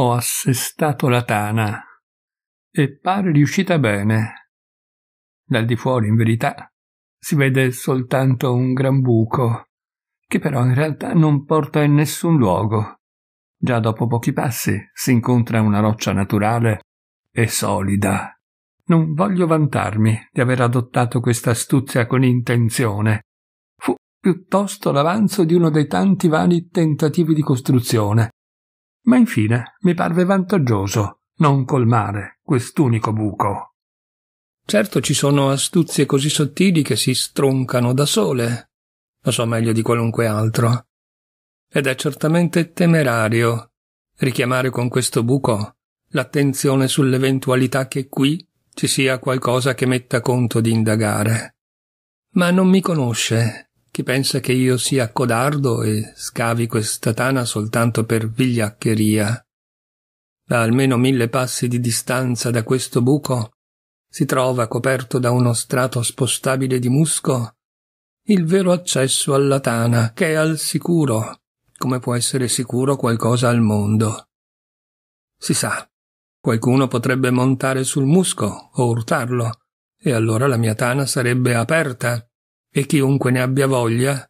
Ho assestato la tana e pare riuscita bene. Dal di fuori, in verità, si vede soltanto un gran buco, che però in realtà non porta in nessun luogo. Già dopo pochi passi si incontra una roccia naturale e solida. Non voglio vantarmi di aver adottato questa astuzia con intenzione. Fu piuttosto l'avanzo di uno dei tanti vani tentativi di costruzione, ma infine mi parve vantaggioso non colmare quest'unico buco. Certo ci sono astuzie così sottili che si stroncano da sole, lo so meglio di qualunque altro, ed è certamente temerario richiamare con questo buco l'attenzione sull'eventualità che qui ci sia qualcosa che metta conto di indagare. Ma non mi conosce chi pensa che io sia codardo e scavi questa tana soltanto per vigliaccheria? Da almeno mille passi di distanza da questo buco si trova coperto da uno strato spostabile di musco il vero accesso alla tana, che è al sicuro, come può essere sicuro qualcosa al mondo. Si sa, qualcuno potrebbe montare sul musco o urtarlo, e allora la mia tana sarebbe aperta, e chiunque ne abbia voglia.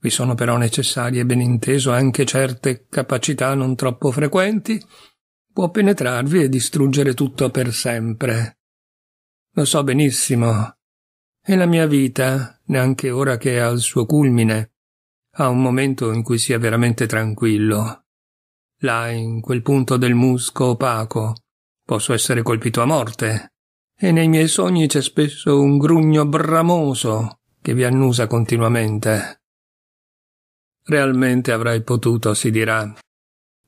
Vi sono però necessarie, ben inteso, anche certe capacità non troppo frequenti, può penetrarvi e distruggere tutto per sempre. Lo so benissimo. E la mia vita, neanche ora che è al suo culmine, ha un momento in cui sia veramente tranquillo. Là, in quel punto del musco opaco, posso essere colpito a morte, e nei miei sogni c'è spesso un grugno bramoso che vi annusa continuamente. Realmente avrai potuto, si dirà,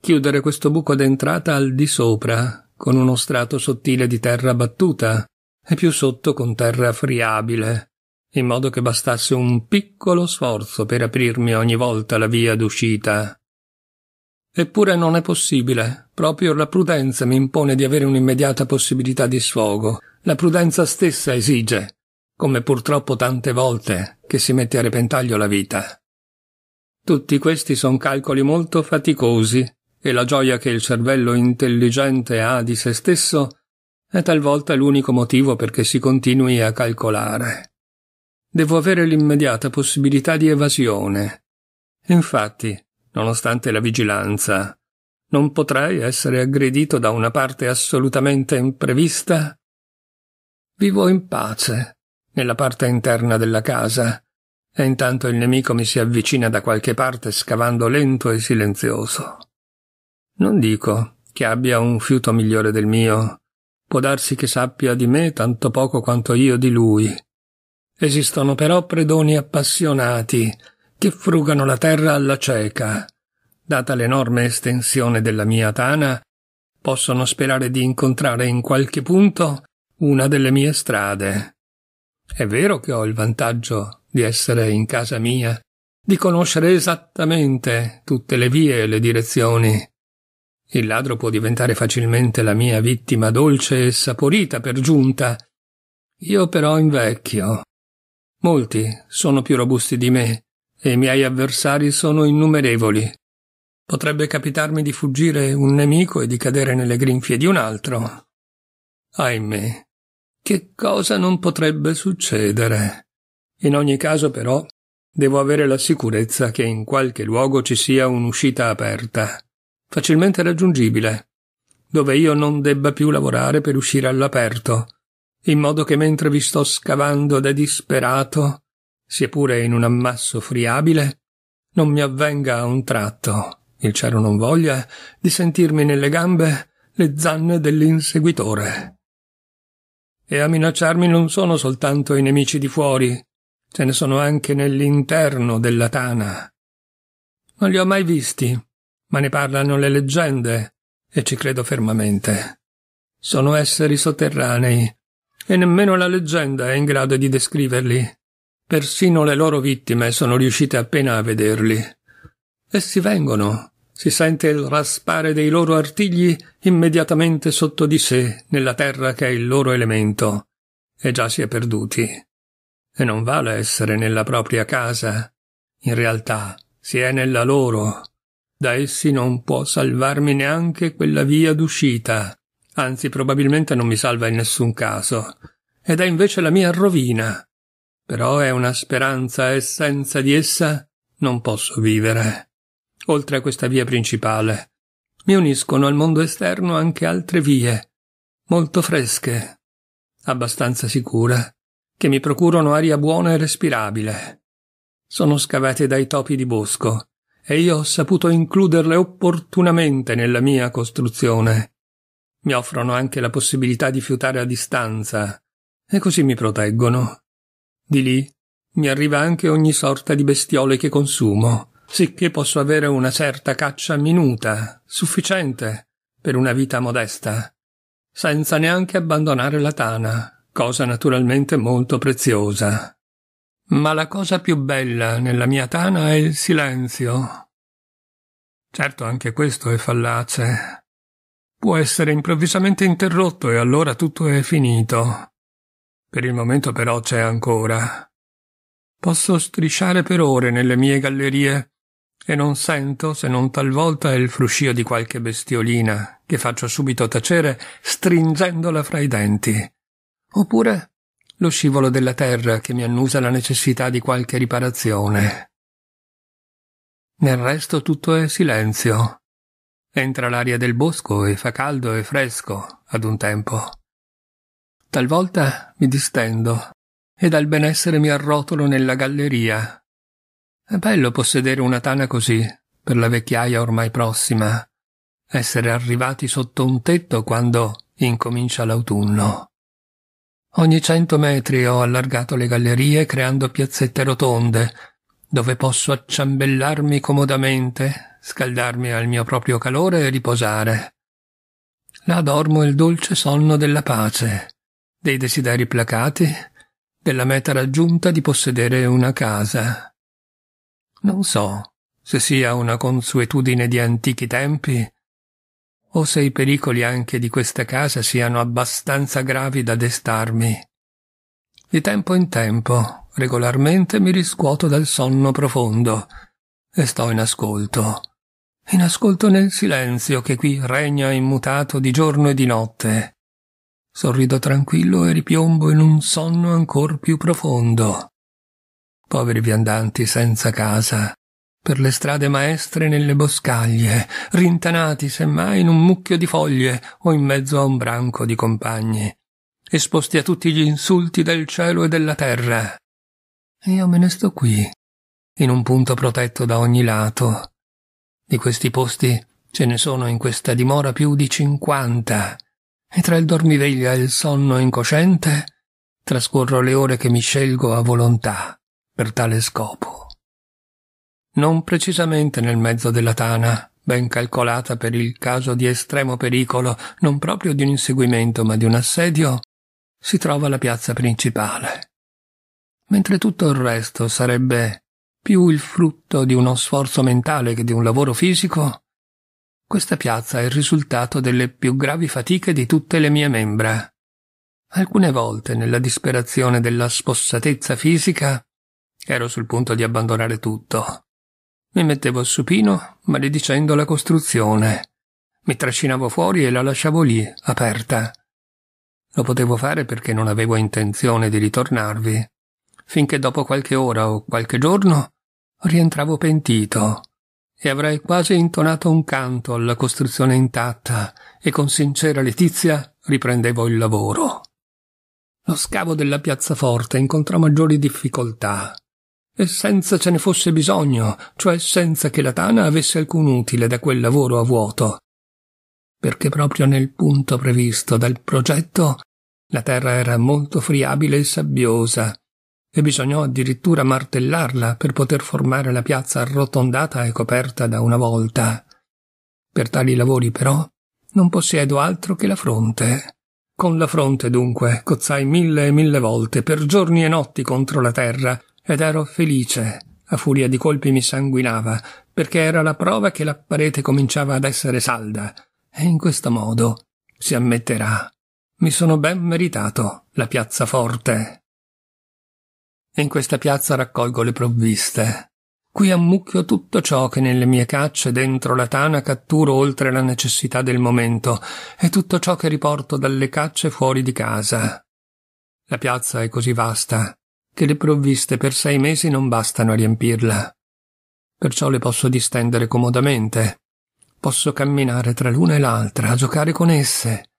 chiudere questo buco d'entrata al di sopra, con uno strato sottile di terra battuta, e più sotto con terra friabile, in modo che bastasse un piccolo sforzo per aprirmi ogni volta la via d'uscita. Eppure non è possibile, proprio la prudenza mi impone di avere un'immediata possibilità di sfogo, la prudenza stessa esige come purtroppo tante volte che si mette a repentaglio la vita. Tutti questi sono calcoli molto faticosi e la gioia che il cervello intelligente ha di se stesso è talvolta l'unico motivo perché si continui a calcolare. Devo avere l'immediata possibilità di evasione. Infatti, nonostante la vigilanza, non potrei essere aggredito da una parte assolutamente imprevista. Vivo in pace, nella parte interna della casa, e intanto il nemico mi si avvicina da qualche parte scavando lento e silenzioso. Non dico che abbia un fiuto migliore del mio, può darsi che sappia di me tanto poco quanto io di lui. Esistono però predoni appassionati che frugano la terra alla cieca. Data l'enorme estensione della mia tana, possono sperare di incontrare in qualche punto una delle mie strade. È vero che ho il vantaggio di essere in casa mia, di conoscere esattamente tutte le vie e le direzioni. Il ladro può diventare facilmente la mia vittima dolce e saporita per giunta. Io però invecchio. Molti sono più robusti di me e i miei avversari sono innumerevoli. Potrebbe capitarmi di fuggire un nemico e di cadere nelle grinfie di un altro. Ahimè, che cosa non potrebbe succedere? In ogni caso, però, devo avere la sicurezza che in qualche luogo ci sia un'uscita aperta, facilmente raggiungibile, dove io non debba più lavorare per uscire all'aperto, in modo che mentre vi sto scavando da disperato, sia pure in un ammasso friabile, non mi avvenga a un tratto, il cielo non voglia, di sentirmi nelle gambe le zanne dell'inseguitore e a minacciarmi non sono soltanto i nemici di fuori, ce ne sono anche nell'interno della tana. Non li ho mai visti, ma ne parlano le leggende, e ci credo fermamente. Sono esseri sotterranei, e nemmeno la leggenda è in grado di descriverli. Persino le loro vittime sono riuscite appena a vederli. Essi vengono, si sente il raspare dei loro artigli immediatamente sotto di sé nella terra che è il loro elemento, e già si è perduti. E non vale essere nella propria casa. In realtà si è nella loro. Da essi non può salvarmi neanche quella via d'uscita. Anzi, probabilmente non mi salva in nessun caso. Ed è invece la mia rovina. Però è una speranza e senza di essa non posso vivere oltre a questa via principale. Mi uniscono al mondo esterno anche altre vie, molto fresche, abbastanza sicure, che mi procurano aria buona e respirabile. Sono scavate dai topi di bosco, e io ho saputo includerle opportunamente nella mia costruzione. Mi offrono anche la possibilità di fiutare a distanza, e così mi proteggono. Di lì mi arriva anche ogni sorta di bestiole che consumo, sicché posso avere una certa caccia minuta, sufficiente per una vita modesta, senza neanche abbandonare la tana, cosa naturalmente molto preziosa. Ma la cosa più bella nella mia tana è il silenzio. Certo anche questo è fallace. Può essere improvvisamente interrotto e allora tutto è finito. Per il momento però c'è ancora. Posso strisciare per ore nelle mie gallerie e non sento se non talvolta il fruscio di qualche bestiolina, che faccio subito tacere stringendola fra i denti. Oppure lo scivolo della terra che mi annusa la necessità di qualche riparazione. Nel resto tutto è silenzio. Entra l'aria del bosco e fa caldo e fresco ad un tempo. Talvolta mi distendo e dal benessere mi arrotolo nella galleria è bello possedere una tana così, per la vecchiaia ormai prossima, essere arrivati sotto un tetto quando incomincia l'autunno. Ogni cento metri ho allargato le gallerie creando piazzette rotonde, dove posso acciambellarmi comodamente, scaldarmi al mio proprio calore e riposare. Là dormo il dolce sonno della pace, dei desideri placati, della meta raggiunta di possedere una casa. Non so se sia una consuetudine di antichi tempi o se i pericoli anche di questa casa siano abbastanza gravi da destarmi. Di tempo in tempo, regolarmente mi riscuoto dal sonno profondo e sto in ascolto. In ascolto nel silenzio che qui regna immutato di giorno e di notte. Sorrido tranquillo e ripiombo in un sonno ancor più profondo poveri viandanti senza casa, per le strade maestre nelle boscaglie, rintanati semmai in un mucchio di foglie o in mezzo a un branco di compagni, esposti a tutti gli insulti del cielo e della terra. E io me ne sto qui, in un punto protetto da ogni lato. Di questi posti ce ne sono in questa dimora più di cinquanta, e tra il dormiveglia e il sonno incosciente trascorro le ore che mi scelgo a volontà per tale scopo. Non precisamente nel mezzo della tana, ben calcolata per il caso di estremo pericolo, non proprio di un inseguimento ma di un assedio, si trova la piazza principale. Mentre tutto il resto sarebbe più il frutto di uno sforzo mentale che di un lavoro fisico, questa piazza è il risultato delle più gravi fatiche di tutte le mie membra. Alcune volte, nella disperazione della spossatezza fisica, Ero sul punto di abbandonare tutto. Mi mettevo a supino, maledicendo la costruzione. Mi trascinavo fuori e la lasciavo lì, aperta. Lo potevo fare perché non avevo intenzione di ritornarvi, finché dopo qualche ora o qualche giorno rientravo pentito e avrei quasi intonato un canto alla costruzione intatta e con sincera letizia riprendevo il lavoro. Lo scavo della piazza forte incontrò maggiori difficoltà e senza ce ne fosse bisogno, cioè senza che la tana avesse alcun utile da quel lavoro a vuoto. Perché proprio nel punto previsto dal progetto la terra era molto friabile e sabbiosa, e bisognò addirittura martellarla per poter formare la piazza arrotondata e coperta da una volta. Per tali lavori, però, non possiedo altro che la fronte. Con la fronte, dunque, cozzai mille e mille volte, per giorni e notti contro la terra, ed ero felice. A furia di colpi mi sanguinava, perché era la prova che la parete cominciava ad essere salda. E in questo modo, si ammetterà, mi sono ben meritato la piazza forte. In questa piazza raccolgo le provviste. Qui ammucchio tutto ciò che nelle mie cacce dentro la tana catturo oltre la necessità del momento e tutto ciò che riporto dalle cacce fuori di casa. La piazza è così vasta che le provviste per sei mesi non bastano a riempirla. Perciò le posso distendere comodamente. Posso camminare tra l'una e l'altra, giocare con esse,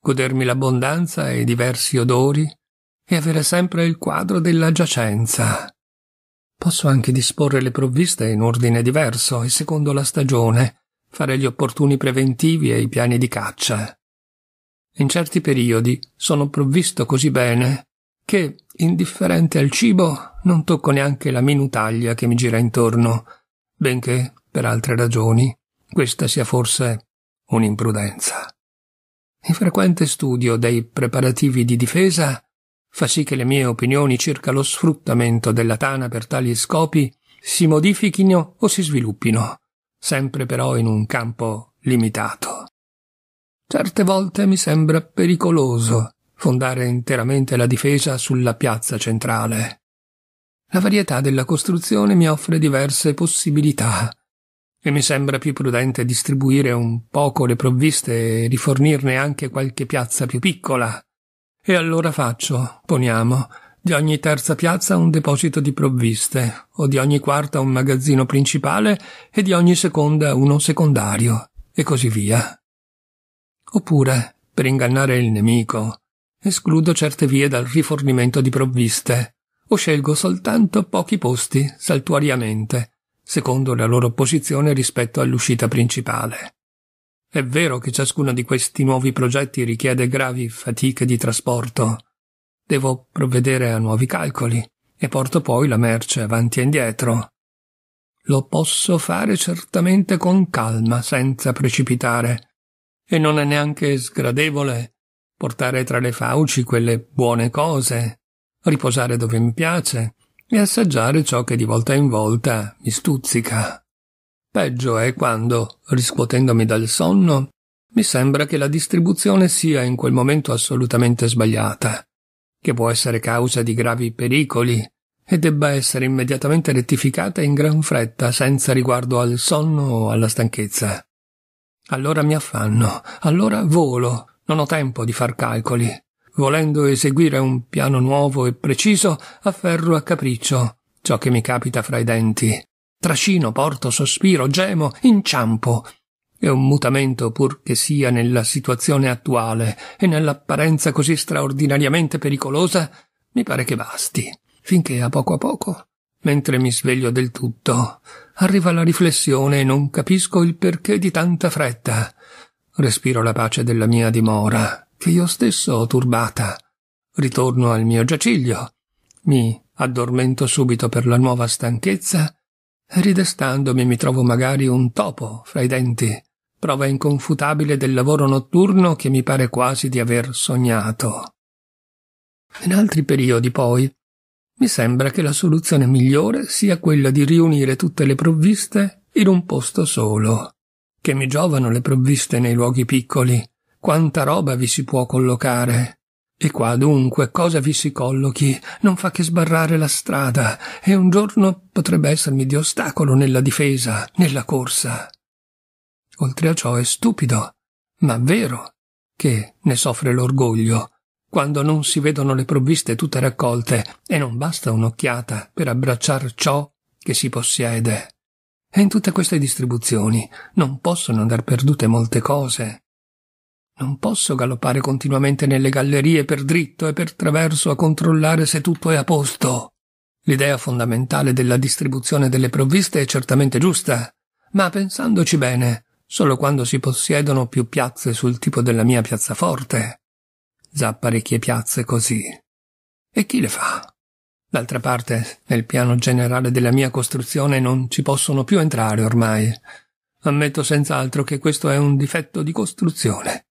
godermi l'abbondanza e i diversi odori e avere sempre il quadro della giacenza. Posso anche disporre le provviste in ordine diverso e secondo la stagione, fare gli opportuni preventivi e i piani di caccia. In certi periodi sono provvisto così bene che, indifferente al cibo, non tocco neanche la minutaglia che mi gira intorno, benché, per altre ragioni, questa sia forse un'imprudenza. Il frequente studio dei preparativi di difesa fa sì che le mie opinioni circa lo sfruttamento della tana per tali scopi si modifichino o si sviluppino, sempre però in un campo limitato. Certe volte mi sembra pericoloso fondare interamente la difesa sulla piazza centrale. La varietà della costruzione mi offre diverse possibilità e mi sembra più prudente distribuire un poco le provviste e rifornirne anche qualche piazza più piccola. E allora faccio, poniamo, di ogni terza piazza un deposito di provviste, o di ogni quarta un magazzino principale e di ogni seconda uno secondario, e così via. Oppure, per ingannare il nemico, Escludo certe vie dal rifornimento di provviste o scelgo soltanto pochi posti saltuariamente, secondo la loro posizione rispetto all'uscita principale. È vero che ciascuno di questi nuovi progetti richiede gravi fatiche di trasporto. Devo provvedere a nuovi calcoli e porto poi la merce avanti e indietro. Lo posso fare certamente con calma, senza precipitare, e non è neanche sgradevole portare tra le fauci quelle buone cose, riposare dove mi piace e assaggiare ciò che di volta in volta mi stuzzica. Peggio è quando, riscuotendomi dal sonno, mi sembra che la distribuzione sia in quel momento assolutamente sbagliata, che può essere causa di gravi pericoli e debba essere immediatamente rettificata in gran fretta senza riguardo al sonno o alla stanchezza. Allora mi affanno, allora volo, non ho tempo di far calcoli. Volendo eseguire un piano nuovo e preciso, afferro a capriccio ciò che mi capita fra i denti. Trascino, porto, sospiro, gemo, inciampo. È un mutamento pur che sia nella situazione attuale e nell'apparenza così straordinariamente pericolosa, mi pare che basti, finché a poco a poco, mentre mi sveglio del tutto, arriva la riflessione e non capisco il perché di tanta fretta respiro la pace della mia dimora, che io stesso ho turbata. Ritorno al mio giaciglio, mi addormento subito per la nuova stanchezza, e ridestandomi mi trovo magari un topo fra i denti, prova inconfutabile del lavoro notturno che mi pare quasi di aver sognato. In altri periodi, poi, mi sembra che la soluzione migliore sia quella di riunire tutte le provviste in un posto solo che mi giovano le provviste nei luoghi piccoli. Quanta roba vi si può collocare. E qua dunque cosa vi si collochi non fa che sbarrare la strada, e un giorno potrebbe essermi di ostacolo nella difesa, nella corsa. Oltre a ciò è stupido, ma vero, che ne soffre l'orgoglio, quando non si vedono le provviste tutte raccolte e non basta un'occhiata per abbracciar ciò che si possiede. E in tutte queste distribuzioni non possono andar perdute molte cose. Non posso galoppare continuamente nelle gallerie per dritto e per traverso a controllare se tutto è a posto. L'idea fondamentale della distribuzione delle provviste è certamente giusta, ma pensandoci bene, solo quando si possiedono più piazze sul tipo della mia piazzaforte. Già parecchie piazze così. E chi le fa? D'altra parte, nel piano generale della mia costruzione non ci possono più entrare ormai. Ammetto senz'altro che questo è un difetto di costruzione.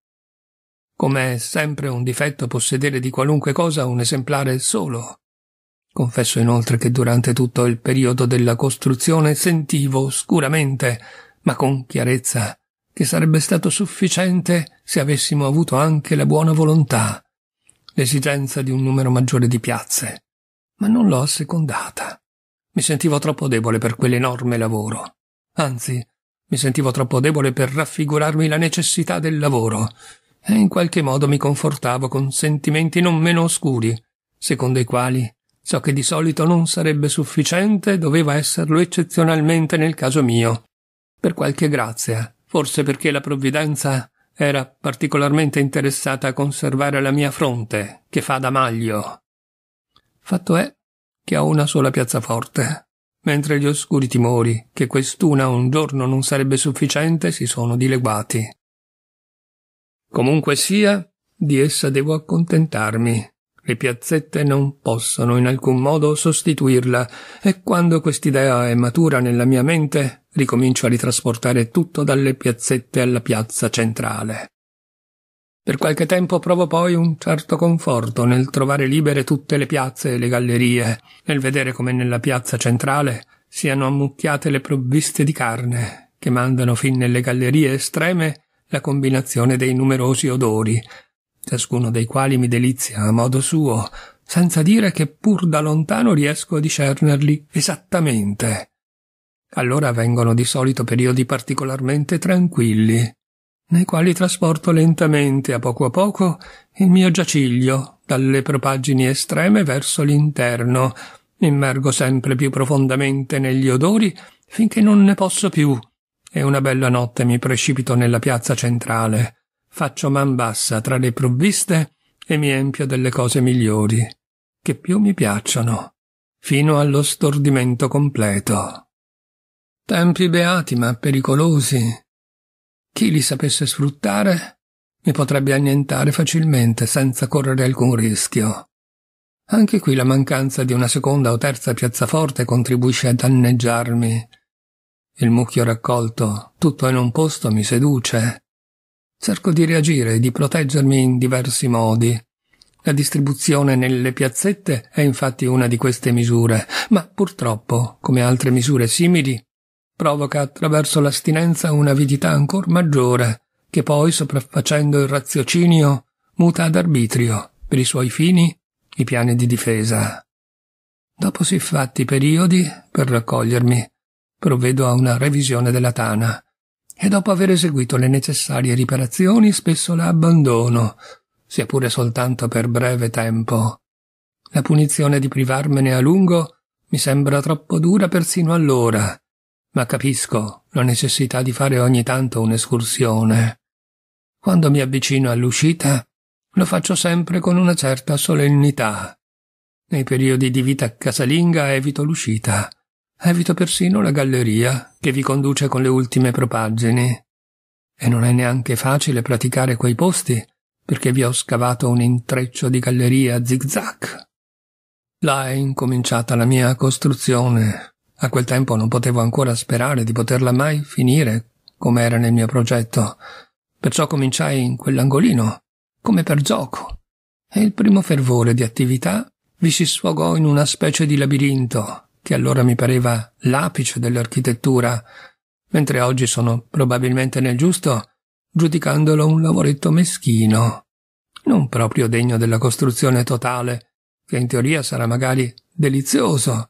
Come è sempre un difetto possedere di qualunque cosa un esemplare solo. Confesso inoltre che durante tutto il periodo della costruzione sentivo oscuramente, ma con chiarezza, che sarebbe stato sufficiente se avessimo avuto anche la buona volontà, l'esigenza di un numero maggiore di piazze ma non l'ho assecondata. Mi sentivo troppo debole per quell'enorme lavoro. Anzi, mi sentivo troppo debole per raffigurarmi la necessità del lavoro, e in qualche modo mi confortavo con sentimenti non meno oscuri, secondo i quali ciò che di solito non sarebbe sufficiente doveva esserlo eccezionalmente nel caso mio, per qualche grazia, forse perché la provvidenza era particolarmente interessata a conservare la mia fronte, che fa da maglio, Fatto è che ha una sola piazzaforte, mentre gli oscuri timori che quest'una un giorno non sarebbe sufficiente si sono dileguati. Comunque sia, di essa devo accontentarmi. Le piazzette non possono in alcun modo sostituirla e quando quest'idea è matura nella mia mente ricomincio a ritrasportare tutto dalle piazzette alla piazza centrale. Per qualche tempo provo poi un certo conforto nel trovare libere tutte le piazze e le gallerie, nel vedere come nella piazza centrale siano ammucchiate le provviste di carne, che mandano fin nelle gallerie estreme la combinazione dei numerosi odori, ciascuno dei quali mi delizia a modo suo, senza dire che pur da lontano riesco a discernerli esattamente. Allora vengono di solito periodi particolarmente tranquilli, nei quali trasporto lentamente, a poco a poco, il mio giaciglio dalle propaggini estreme verso l'interno, immergo sempre più profondamente negli odori finché non ne posso più, e una bella notte mi precipito nella piazza centrale, faccio man bassa tra le provviste e mi empio delle cose migliori, che più mi piacciono, fino allo stordimento completo. Tempi beati ma pericolosi, chi li sapesse sfruttare mi potrebbe annientare facilmente senza correre alcun rischio. Anche qui la mancanza di una seconda o terza piazzaforte contribuisce a danneggiarmi. Il mucchio raccolto, tutto in un posto, mi seduce. Cerco di reagire e di proteggermi in diversi modi. La distribuzione nelle piazzette è infatti una di queste misure, ma purtroppo, come altre misure simili, provoca attraverso l'astinenza un'avidità ancor maggiore, che poi, sopraffacendo il raziocinio, muta ad arbitrio, per i suoi fini, i piani di difesa. Dopo siffatti periodi, per raccogliermi, provvedo a una revisione della tana, e dopo aver eseguito le necessarie riparazioni spesso la abbandono, sia pure soltanto per breve tempo. La punizione di privarmene a lungo mi sembra troppo dura persino allora, ma capisco la necessità di fare ogni tanto un'escursione. Quando mi avvicino all'uscita, lo faccio sempre con una certa solennità. Nei periodi di vita casalinga evito l'uscita. Evito persino la galleria che vi conduce con le ultime propaggini. E non è neanche facile praticare quei posti, perché vi ho scavato un intreccio di galleria zig-zag. Là è incominciata la mia costruzione, a quel tempo non potevo ancora sperare di poterla mai finire, come era nel mio progetto, perciò cominciai in quell'angolino, come per gioco, e il primo fervore di attività vi si sfogò in una specie di labirinto, che allora mi pareva l'apice dell'architettura, mentre oggi sono probabilmente nel giusto, giudicandolo un lavoretto meschino, non proprio degno della costruzione totale, che in teoria sarà magari delizioso,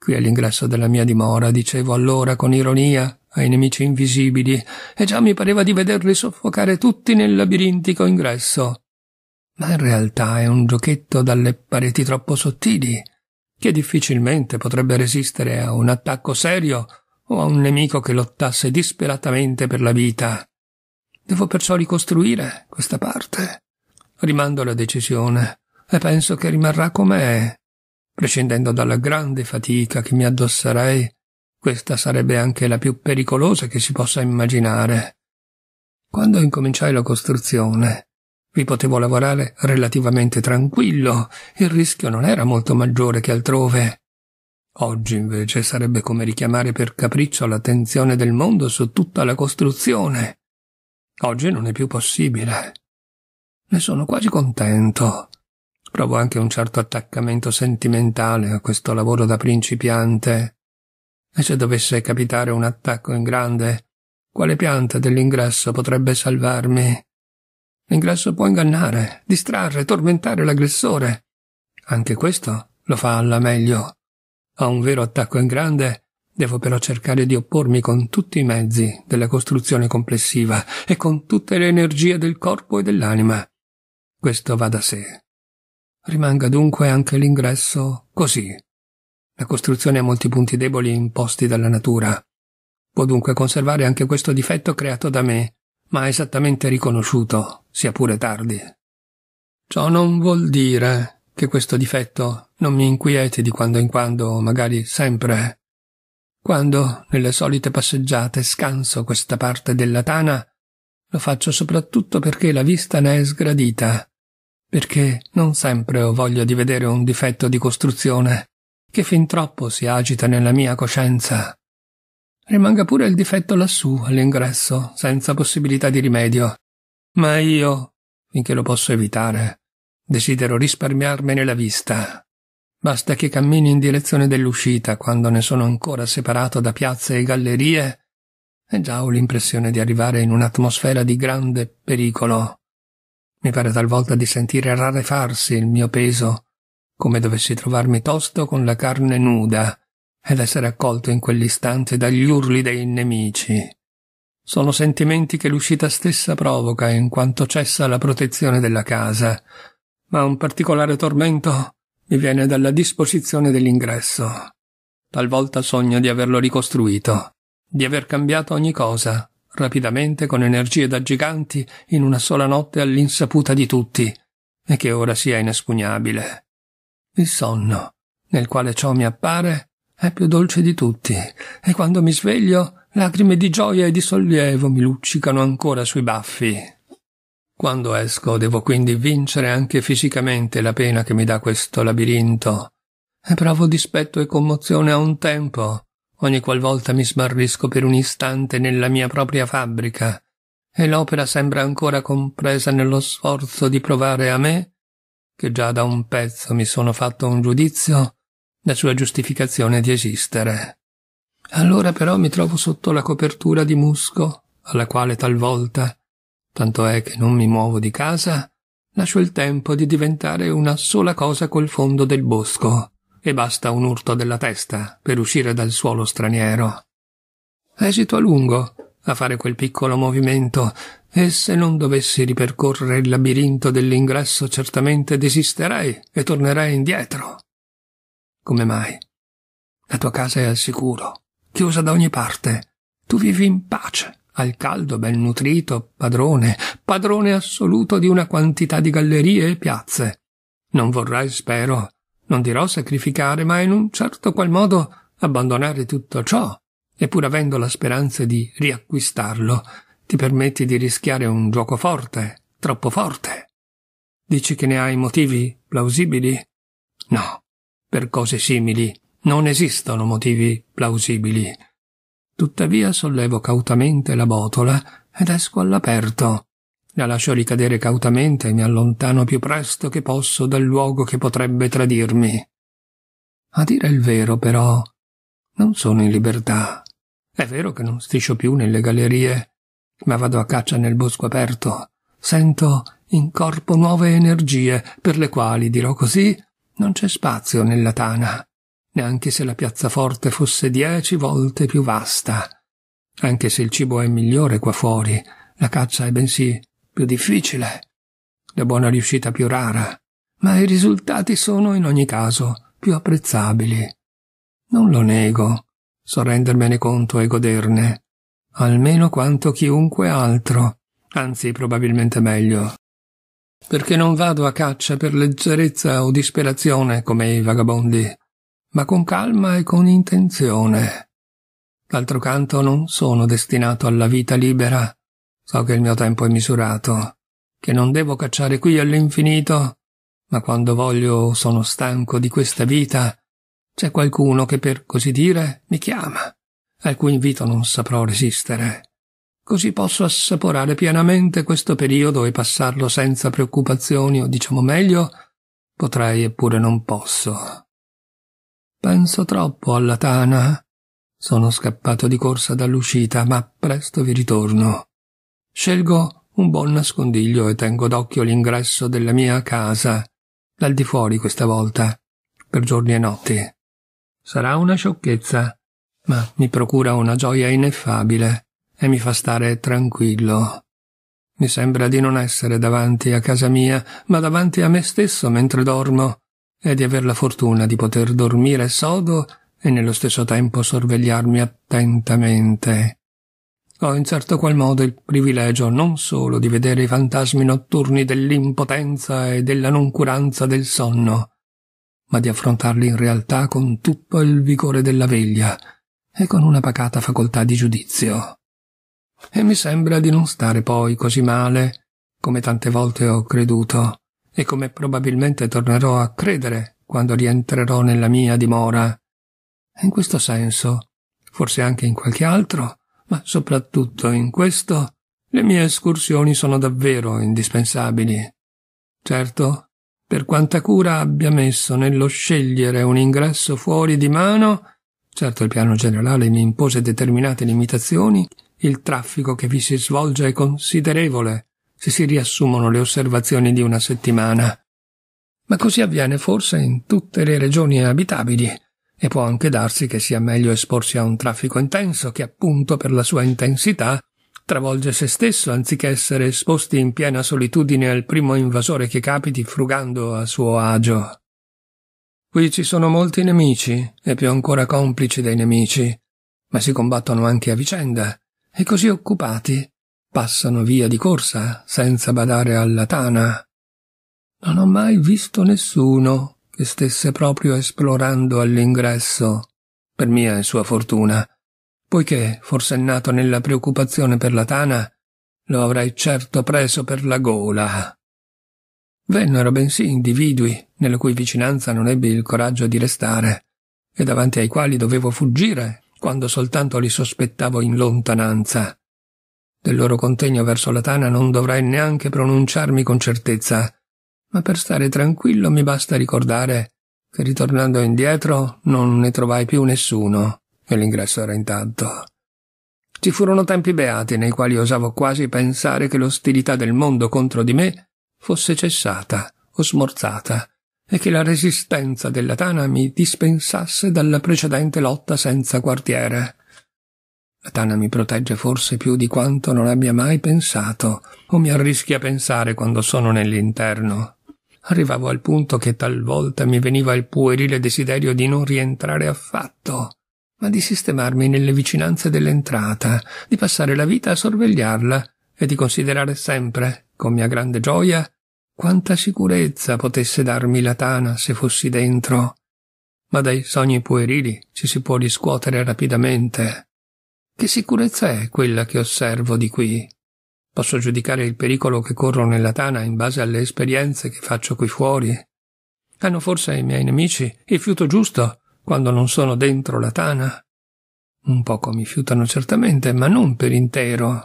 Qui all'ingresso della mia dimora dicevo allora con ironia ai nemici invisibili, e già mi pareva di vederli soffocare tutti nel labirintico ingresso. Ma in realtà è un giochetto dalle pareti troppo sottili, che difficilmente potrebbe resistere a un attacco serio o a un nemico che lottasse disperatamente per la vita. Devo perciò ricostruire questa parte. Rimando la decisione e penso che rimarrà com'è prescindendo dalla grande fatica che mi addosserei, questa sarebbe anche la più pericolosa che si possa immaginare. Quando incominciai la costruzione, vi potevo lavorare relativamente tranquillo, il rischio non era molto maggiore che altrove. Oggi invece sarebbe come richiamare per capriccio l'attenzione del mondo su tutta la costruzione. Oggi non è più possibile. Ne sono quasi contento Provo anche un certo attaccamento sentimentale a questo lavoro da principiante. E se dovesse capitare un attacco in grande, quale pianta dell'ingresso potrebbe salvarmi? L'ingresso può ingannare, distrarre, tormentare l'aggressore. Anche questo lo fa alla meglio. A un vero attacco in grande devo però cercare di oppormi con tutti i mezzi della costruzione complessiva e con tutte le energie del corpo e dell'anima. Questo va da sé. Rimanga dunque anche l'ingresso così. La costruzione ha molti punti deboli imposti dalla natura. Può dunque conservare anche questo difetto creato da me, ma esattamente riconosciuto, sia pure tardi. Ciò non vuol dire che questo difetto non mi inquieti di quando in quando, o magari sempre. Quando, nelle solite passeggiate, scanso questa parte della tana, lo faccio soprattutto perché la vista ne è sgradita perché non sempre ho voglia di vedere un difetto di costruzione che fin troppo si agita nella mia coscienza. Rimanga pure il difetto lassù, all'ingresso, senza possibilità di rimedio. Ma io, finché lo posso evitare, desidero risparmiarmene la vista. Basta che cammini in direzione dell'uscita quando ne sono ancora separato da piazze e gallerie, e già ho l'impressione di arrivare in un'atmosfera di grande pericolo. Mi pare talvolta di sentire rarefarsi il mio peso, come dovessi trovarmi tosto con la carne nuda ed essere accolto in quell'istante dagli urli dei nemici. Sono sentimenti che l'uscita stessa provoca in quanto cessa la protezione della casa, ma un particolare tormento mi viene dalla disposizione dell'ingresso. Talvolta sogno di averlo ricostruito, di aver cambiato ogni cosa, rapidamente con energie da giganti in una sola notte all'insaputa di tutti, e che ora sia inespugnabile. Il sonno, nel quale ciò mi appare, è più dolce di tutti, e quando mi sveglio, lacrime di gioia e di sollievo mi luccicano ancora sui baffi. Quando esco devo quindi vincere anche fisicamente la pena che mi dà questo labirinto, e provo dispetto e commozione a un tempo, ogni qualvolta mi smarrisco per un istante nella mia propria fabbrica, e l'opera sembra ancora compresa nello sforzo di provare a me, che già da un pezzo mi sono fatto un giudizio, la sua giustificazione di esistere. Allora però mi trovo sotto la copertura di musco, alla quale talvolta, tanto è che non mi muovo di casa, lascio il tempo di diventare una sola cosa col fondo del bosco e basta un urto della testa per uscire dal suolo straniero. Esito a lungo a fare quel piccolo movimento e se non dovessi ripercorrere il labirinto dell'ingresso certamente desisterei e tornerei indietro. Come mai? La tua casa è al sicuro, chiusa da ogni parte. Tu vivi in pace, al caldo, ben nutrito, padrone, padrone assoluto di una quantità di gallerie e piazze. Non vorrai, spero, non dirò sacrificare, ma in un certo qual modo abbandonare tutto ciò, e pur avendo la speranza di riacquistarlo, ti permetti di rischiare un gioco forte, troppo forte. Dici che ne hai motivi plausibili? No, per cose simili non esistono motivi plausibili. Tuttavia sollevo cautamente la botola ed esco all'aperto, la lascio ricadere cautamente e mi allontano più presto che posso dal luogo che potrebbe tradirmi. A dire il vero, però, non sono in libertà. È vero che non striscio più nelle gallerie, ma vado a caccia nel bosco aperto. Sento in corpo nuove energie per le quali, dirò così, non c'è spazio nella tana, neanche se la piazza forte fosse dieci volte più vasta. Anche se il cibo è migliore qua fuori, la caccia è bensì più difficile, la buona riuscita più rara, ma i risultati sono in ogni caso più apprezzabili. Non lo nego, so rendermene conto e goderne, almeno quanto chiunque altro, anzi probabilmente meglio. Perché non vado a caccia per leggerezza o disperazione come i vagabondi, ma con calma e con intenzione. D'altro canto non sono destinato alla vita libera, So che il mio tempo è misurato, che non devo cacciare qui all'infinito, ma quando voglio o sono stanco di questa vita, c'è qualcuno che per così dire mi chiama, al cui invito non saprò resistere. Così posso assaporare pienamente questo periodo e passarlo senza preoccupazioni o, diciamo meglio, potrei eppure non posso. Penso troppo alla tana. Sono scappato di corsa dall'uscita, ma presto vi ritorno. Scelgo un buon nascondiglio e tengo d'occhio l'ingresso della mia casa, dal di fuori questa volta, per giorni e notti. Sarà una sciocchezza, ma mi procura una gioia ineffabile e mi fa stare tranquillo. Mi sembra di non essere davanti a casa mia, ma davanti a me stesso mentre dormo, e di aver la fortuna di poter dormire sodo e nello stesso tempo sorvegliarmi attentamente ho in certo qual modo il privilegio non solo di vedere i fantasmi notturni dell'impotenza e della noncuranza del sonno, ma di affrontarli in realtà con tutto il vigore della veglia e con una pacata facoltà di giudizio. E mi sembra di non stare poi così male come tante volte ho creduto e come probabilmente tornerò a credere quando rientrerò nella mia dimora. In questo senso, forse anche in qualche altro, ma soprattutto in questo le mie escursioni sono davvero indispensabili. Certo, per quanta cura abbia messo nello scegliere un ingresso fuori di mano, certo il piano generale mi impose determinate limitazioni, il traffico che vi si svolge è considerevole, se si riassumono le osservazioni di una settimana. Ma così avviene forse in tutte le regioni abitabili, e può anche darsi che sia meglio esporsi a un traffico intenso che appunto per la sua intensità travolge se stesso anziché essere esposti in piena solitudine al primo invasore che capiti frugando a suo agio. Qui ci sono molti nemici e più ancora complici dei nemici, ma si combattono anche a vicenda e così occupati passano via di corsa senza badare alla tana. Non ho mai visto nessuno che stesse proprio esplorando all'ingresso, per mia e sua fortuna, poiché, forsennato nella preoccupazione per la tana, lo avrei certo preso per la gola. Vennero bensì individui nella cui vicinanza non ebbi il coraggio di restare, e davanti ai quali dovevo fuggire quando soltanto li sospettavo in lontananza. Del loro contegno verso la tana non dovrei neanche pronunciarmi con certezza, ma per stare tranquillo mi basta ricordare che ritornando indietro non ne trovai più nessuno e l'ingresso era intatto. Ci furono tempi beati nei quali osavo quasi pensare che l'ostilità del mondo contro di me fosse cessata o smorzata e che la resistenza della tana mi dispensasse dalla precedente lotta senza quartiere. La tana mi protegge forse più di quanto non abbia mai pensato o mi arrischi a pensare quando sono nell'interno. Arrivavo al punto che talvolta mi veniva il puerile desiderio di non rientrare affatto, ma di sistemarmi nelle vicinanze dell'entrata, di passare la vita a sorvegliarla e di considerare sempre, con mia grande gioia, quanta sicurezza potesse darmi la tana se fossi dentro. Ma dai sogni puerili ci si può riscuotere rapidamente. Che sicurezza è quella che osservo di qui? Posso giudicare il pericolo che corro nella tana in base alle esperienze che faccio qui fuori. Hanno forse i miei nemici il fiuto giusto quando non sono dentro la tana? Un poco mi fiutano certamente, ma non per intero.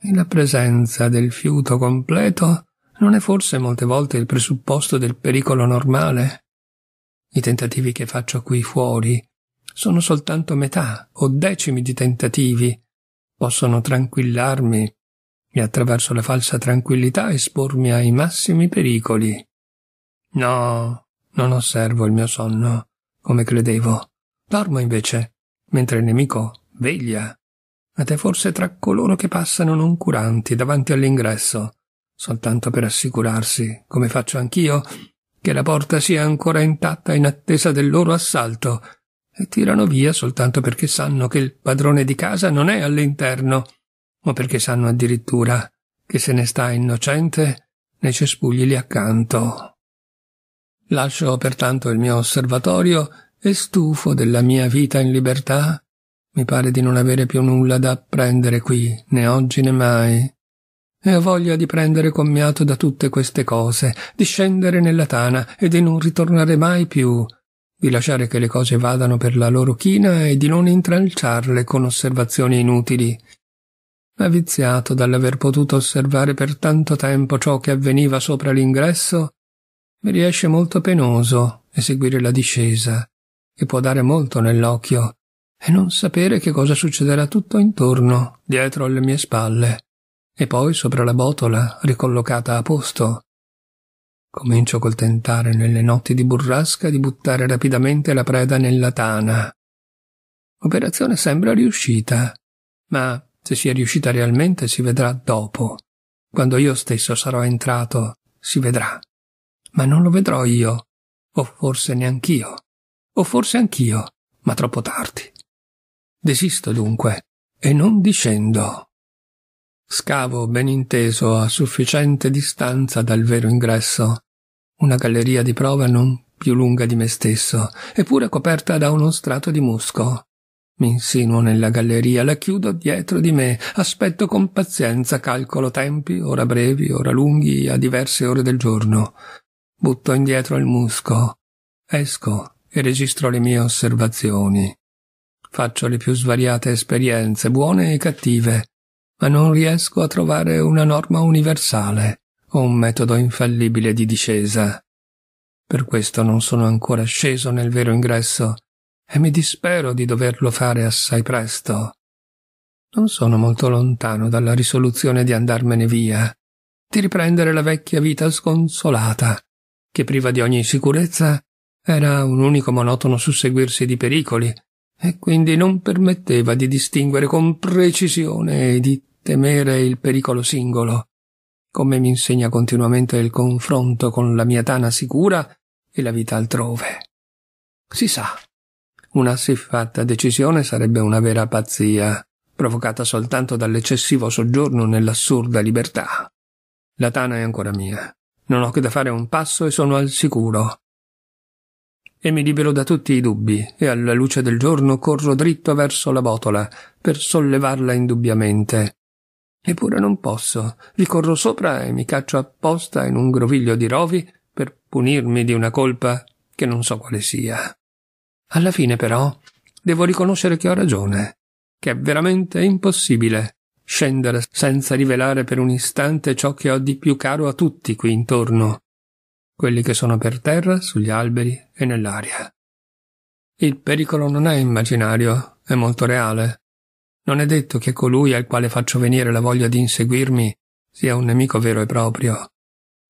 E la presenza del fiuto completo non è forse molte volte il presupposto del pericolo normale? I tentativi che faccio qui fuori sono soltanto metà o decimi di tentativi. Possono tranquillarmi e attraverso la falsa tranquillità espormi ai massimi pericoli. No, non osservo il mio sonno, come credevo. Dormo invece, mentre il nemico veglia. Ma te forse tra coloro che passano non curanti davanti all'ingresso, soltanto per assicurarsi, come faccio anch'io, che la porta sia ancora intatta in attesa del loro assalto, e tirano via soltanto perché sanno che il padrone di casa non è all'interno o perché sanno addirittura che se ne sta innocente nei cespugli lì accanto. Lascio pertanto il mio osservatorio e stufo della mia vita in libertà. Mi pare di non avere più nulla da apprendere qui, né oggi né mai. E ho voglia di prendere commiato da tutte queste cose, di scendere nella tana e di non ritornare mai più, di lasciare che le cose vadano per la loro china e di non intralciarle con osservazioni inutili, ma viziato dall'aver potuto osservare per tanto tempo ciò che avveniva sopra l'ingresso, mi riesce molto penoso eseguire la discesa, che può dare molto nell'occhio, e non sapere che cosa succederà tutto intorno, dietro alle mie spalle, e poi sopra la botola, ricollocata a posto. Comincio col tentare nelle notti di burrasca di buttare rapidamente la preda nella tana. Operazione sembra riuscita, ma se ci è riuscita realmente si vedrà dopo. Quando io stesso sarò entrato, si vedrà. Ma non lo vedrò io, o forse neanch'io, o forse anch'io, ma troppo tardi. Desisto dunque, e non discendo. Scavo, ben inteso, a sufficiente distanza dal vero ingresso, una galleria di prova non più lunga di me stesso, eppure coperta da uno strato di musco. Mi insinuo nella galleria, la chiudo dietro di me, aspetto con pazienza, calcolo tempi, ora brevi, ora lunghi, a diverse ore del giorno. Butto indietro il musco, esco e registro le mie osservazioni. Faccio le più svariate esperienze, buone e cattive, ma non riesco a trovare una norma universale o un metodo infallibile di discesa. Per questo non sono ancora sceso nel vero ingresso e mi dispero di doverlo fare assai presto. Non sono molto lontano dalla risoluzione di andarmene via, di riprendere la vecchia vita sconsolata, che priva di ogni sicurezza era un unico monotono susseguirsi di pericoli, e quindi non permetteva di distinguere con precisione e di temere il pericolo singolo, come mi insegna continuamente il confronto con la mia tana sicura e la vita altrove. Si sa, una siffatta decisione sarebbe una vera pazzia, provocata soltanto dall'eccessivo soggiorno nell'assurda libertà. La tana è ancora mia. Non ho che da fare un passo e sono al sicuro. E mi libero da tutti i dubbi, e alla luce del giorno corro dritto verso la botola, per sollevarla indubbiamente. Eppure non posso. Vi corro sopra e mi caccio apposta in un groviglio di rovi per punirmi di una colpa che non so quale sia. Alla fine, però, devo riconoscere che ho ragione, che è veramente impossibile scendere senza rivelare per un istante ciò che ho di più caro a tutti qui intorno, quelli che sono per terra, sugli alberi e nell'aria. Il pericolo non è immaginario, è molto reale. Non è detto che colui al quale faccio venire la voglia di inseguirmi sia un nemico vero e proprio.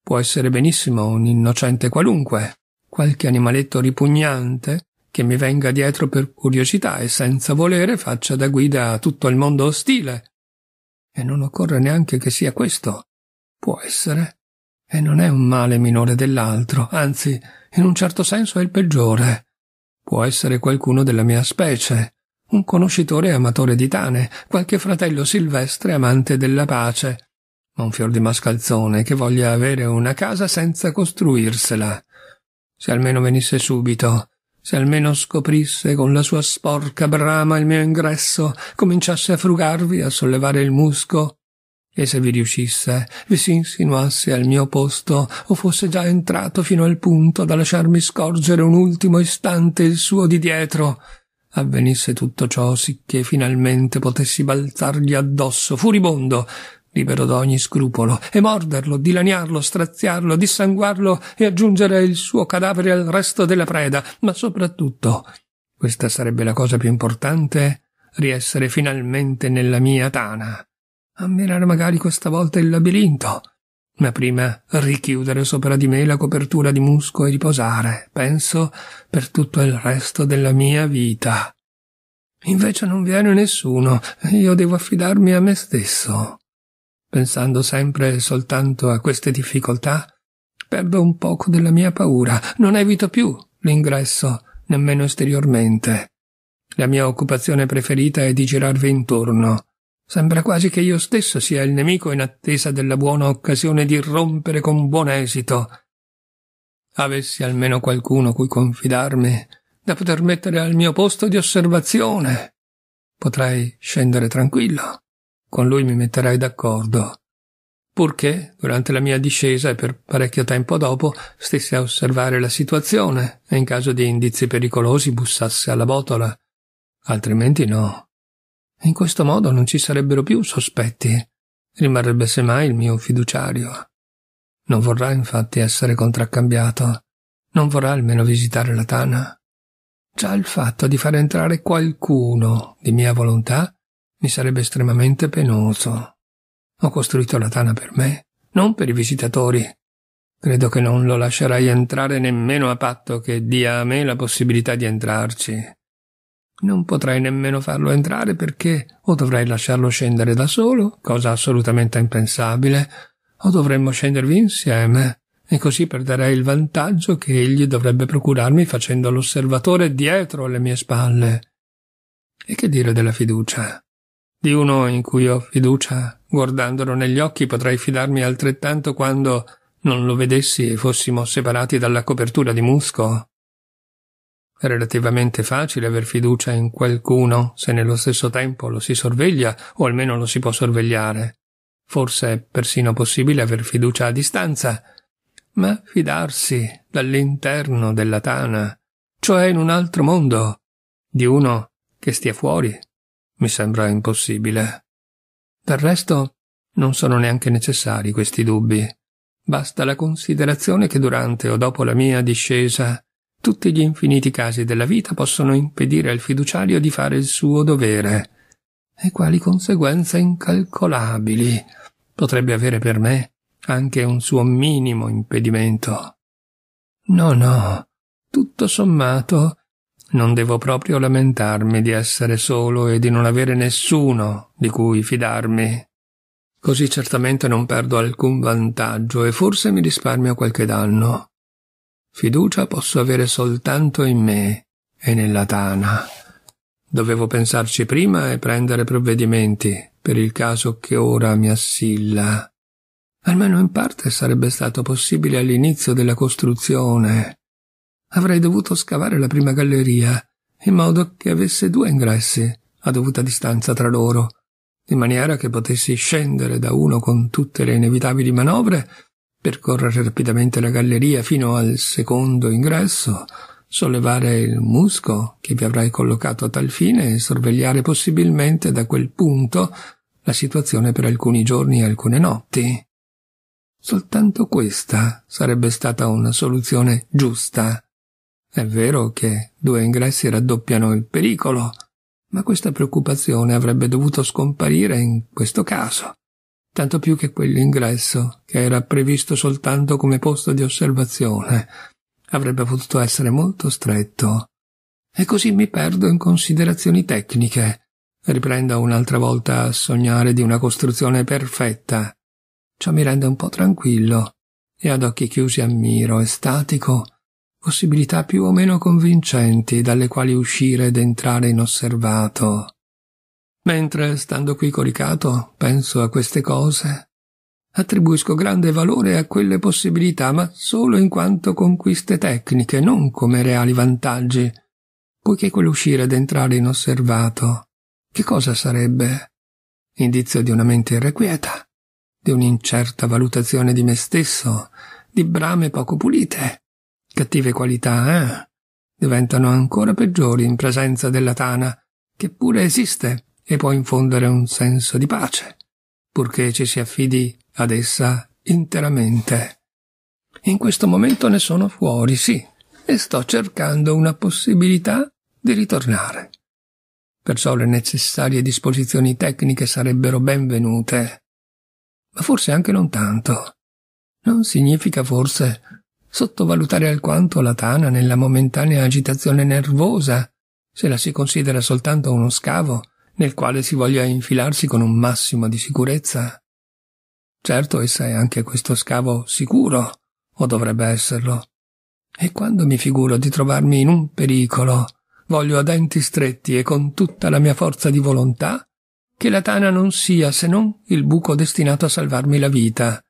Può essere benissimo un innocente qualunque, qualche animaletto ripugnante che mi venga dietro per curiosità e senza volere faccia da guida a tutto il mondo ostile. E non occorre neanche che sia questo. Può essere. E non è un male minore dell'altro, anzi, in un certo senso è il peggiore. Può essere qualcuno della mia specie, un conoscitore amatore di tane, qualche fratello silvestre amante della pace, un fior di mascalzone che voglia avere una casa senza costruirsela. Se almeno venisse subito, se almeno scoprisse con la sua sporca brama il mio ingresso, cominciasse a frugarvi, a sollevare il musco, e se vi riuscisse, vi si insinuasse al mio posto, o fosse già entrato fino al punto da lasciarmi scorgere un ultimo istante il suo di dietro, avvenisse tutto ciò sicché finalmente potessi balzargli addosso, furibondo, libero da ogni scrupolo, e morderlo, dilaniarlo, straziarlo, dissanguarlo e aggiungere il suo cadavere al resto della preda, ma soprattutto, questa sarebbe la cosa più importante, riessere finalmente nella mia tana, ammirare magari questa volta il labirinto, ma prima richiudere sopra di me la copertura di musco e riposare, penso, per tutto il resto della mia vita. Invece non viene nessuno, io devo affidarmi a me stesso pensando sempre soltanto a queste difficoltà, perdo un poco della mia paura, non evito più l'ingresso, nemmeno esteriormente. La mia occupazione preferita è di girarvi intorno. Sembra quasi che io stesso sia il nemico in attesa della buona occasione di rompere con buon esito. Avessi almeno qualcuno cui confidarmi, da poter mettere al mio posto di osservazione. Potrei scendere tranquillo. Con lui mi metterai d'accordo. Purché, durante la mia discesa e per parecchio tempo dopo, stessi a osservare la situazione e in caso di indizi pericolosi bussasse alla botola. Altrimenti no. In questo modo non ci sarebbero più sospetti. Rimarrebbe semmai il mio fiduciario. Non vorrà infatti essere contraccambiato. Non vorrà almeno visitare la tana. Già il fatto di far entrare qualcuno di mia volontà mi sarebbe estremamente penoso. Ho costruito la tana per me, non per i visitatori. Credo che non lo lascerai entrare nemmeno a patto che dia a me la possibilità di entrarci. Non potrai nemmeno farlo entrare perché o dovrai lasciarlo scendere da solo, cosa assolutamente impensabile, o dovremmo scendervi insieme, e così perderei il vantaggio che egli dovrebbe procurarmi facendo l'osservatore dietro alle mie spalle. E che dire della fiducia? di uno in cui ho fiducia, guardandolo negli occhi potrei fidarmi altrettanto quando non lo vedessi e fossimo separati dalla copertura di musco. È relativamente facile aver fiducia in qualcuno se nello stesso tempo lo si sorveglia o almeno lo si può sorvegliare. Forse è persino possibile aver fiducia a distanza, ma fidarsi dall'interno della tana, cioè in un altro mondo, di uno che stia fuori mi sembra impossibile. Del resto, non sono neanche necessari questi dubbi. Basta la considerazione che durante o dopo la mia discesa tutti gli infiniti casi della vita possono impedire al fiduciario di fare il suo dovere. E quali conseguenze incalcolabili potrebbe avere per me anche un suo minimo impedimento. No, no, tutto sommato non devo proprio lamentarmi di essere solo e di non avere nessuno di cui fidarmi. Così certamente non perdo alcun vantaggio e forse mi risparmio qualche danno. Fiducia posso avere soltanto in me e nella tana. Dovevo pensarci prima e prendere provvedimenti per il caso che ora mi assilla. Almeno in parte sarebbe stato possibile all'inizio della costruzione, Avrei dovuto scavare la prima galleria, in modo che avesse due ingressi, a dovuta distanza tra loro, di maniera che potessi scendere da uno con tutte le inevitabili manovre, percorrere rapidamente la galleria fino al secondo ingresso, sollevare il musco che vi avrei collocato a tal fine e sorvegliare possibilmente da quel punto la situazione per alcuni giorni e alcune notti. Soltanto questa sarebbe stata una soluzione giusta. È vero che due ingressi raddoppiano il pericolo, ma questa preoccupazione avrebbe dovuto scomparire in questo caso, tanto più che quell'ingresso, che era previsto soltanto come posto di osservazione, avrebbe potuto essere molto stretto. E così mi perdo in considerazioni tecniche. Riprendo un'altra volta a sognare di una costruzione perfetta. Ciò mi rende un po' tranquillo e ad occhi chiusi ammiro, estatico, possibilità più o meno convincenti dalle quali uscire ed entrare inosservato. Mentre, stando qui coricato, penso a queste cose, attribuisco grande valore a quelle possibilità, ma solo in quanto conquiste tecniche, non come reali vantaggi, poiché quell'uscire ed entrare inosservato, che cosa sarebbe? Indizio di una mente irrequieta, di un'incerta valutazione di me stesso, di brame poco pulite, Cattive qualità, eh? Diventano ancora peggiori in presenza della tana, che pure esiste e può infondere un senso di pace, purché ci si affidi ad essa interamente. In questo momento ne sono fuori, sì, e sto cercando una possibilità di ritornare. Perciò le necessarie disposizioni tecniche sarebbero benvenute. Ma forse anche non tanto. Non significa forse sottovalutare alquanto la tana nella momentanea agitazione nervosa, se la si considera soltanto uno scavo nel quale si voglia infilarsi con un massimo di sicurezza. Certo, essa è anche questo scavo sicuro, o dovrebbe esserlo. E quando mi figuro di trovarmi in un pericolo, voglio a denti stretti e con tutta la mia forza di volontà che la tana non sia se non il buco destinato a salvarmi la vita,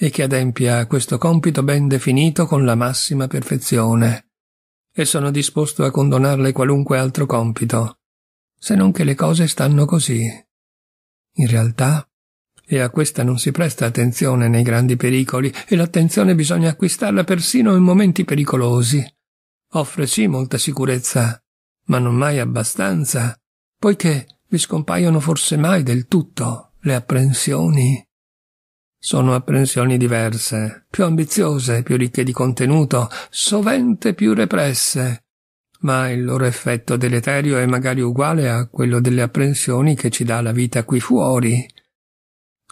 e che adempia questo compito ben definito con la massima perfezione. E sono disposto a condonarle qualunque altro compito, se non che le cose stanno così. In realtà, e a questa non si presta attenzione nei grandi pericoli, e l'attenzione bisogna acquistarla persino in momenti pericolosi. Offre sì molta sicurezza, ma non mai abbastanza, poiché vi scompaiono forse mai del tutto le apprensioni. Sono apprensioni diverse, più ambiziose, più ricche di contenuto, sovente più represse, ma il loro effetto deleterio è magari uguale a quello delle apprensioni che ci dà la vita qui fuori.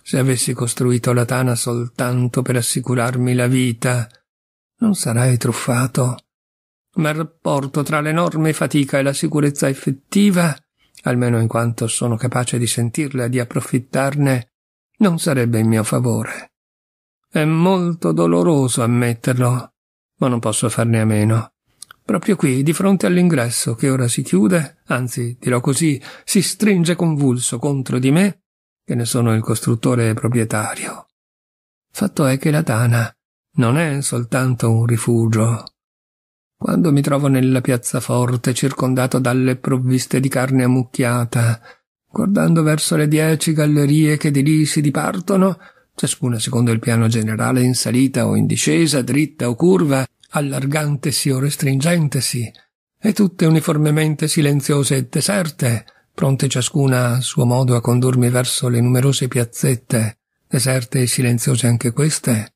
Se avessi costruito la tana soltanto per assicurarmi la vita, non sarei truffato. Ma il rapporto tra l'enorme fatica e la sicurezza effettiva, almeno in quanto sono capace di sentirla e di approfittarne, non sarebbe in mio favore. È molto doloroso ammetterlo, ma non posso farne a meno. Proprio qui, di fronte all'ingresso, che ora si chiude, anzi, dirò così, si stringe convulso contro di me, che ne sono il costruttore proprietario. Fatto è che la tana non è soltanto un rifugio. Quando mi trovo nella piazza forte, circondato dalle provviste di carne ammucchiata, guardando verso le dieci gallerie che di lì si dipartono, ciascuna secondo il piano generale in salita o in discesa, dritta o curva, allargantesi o restringentesi, e tutte uniformemente silenziose e deserte, pronte ciascuna a suo modo a condurmi verso le numerose piazzette, deserte e silenziose anche queste,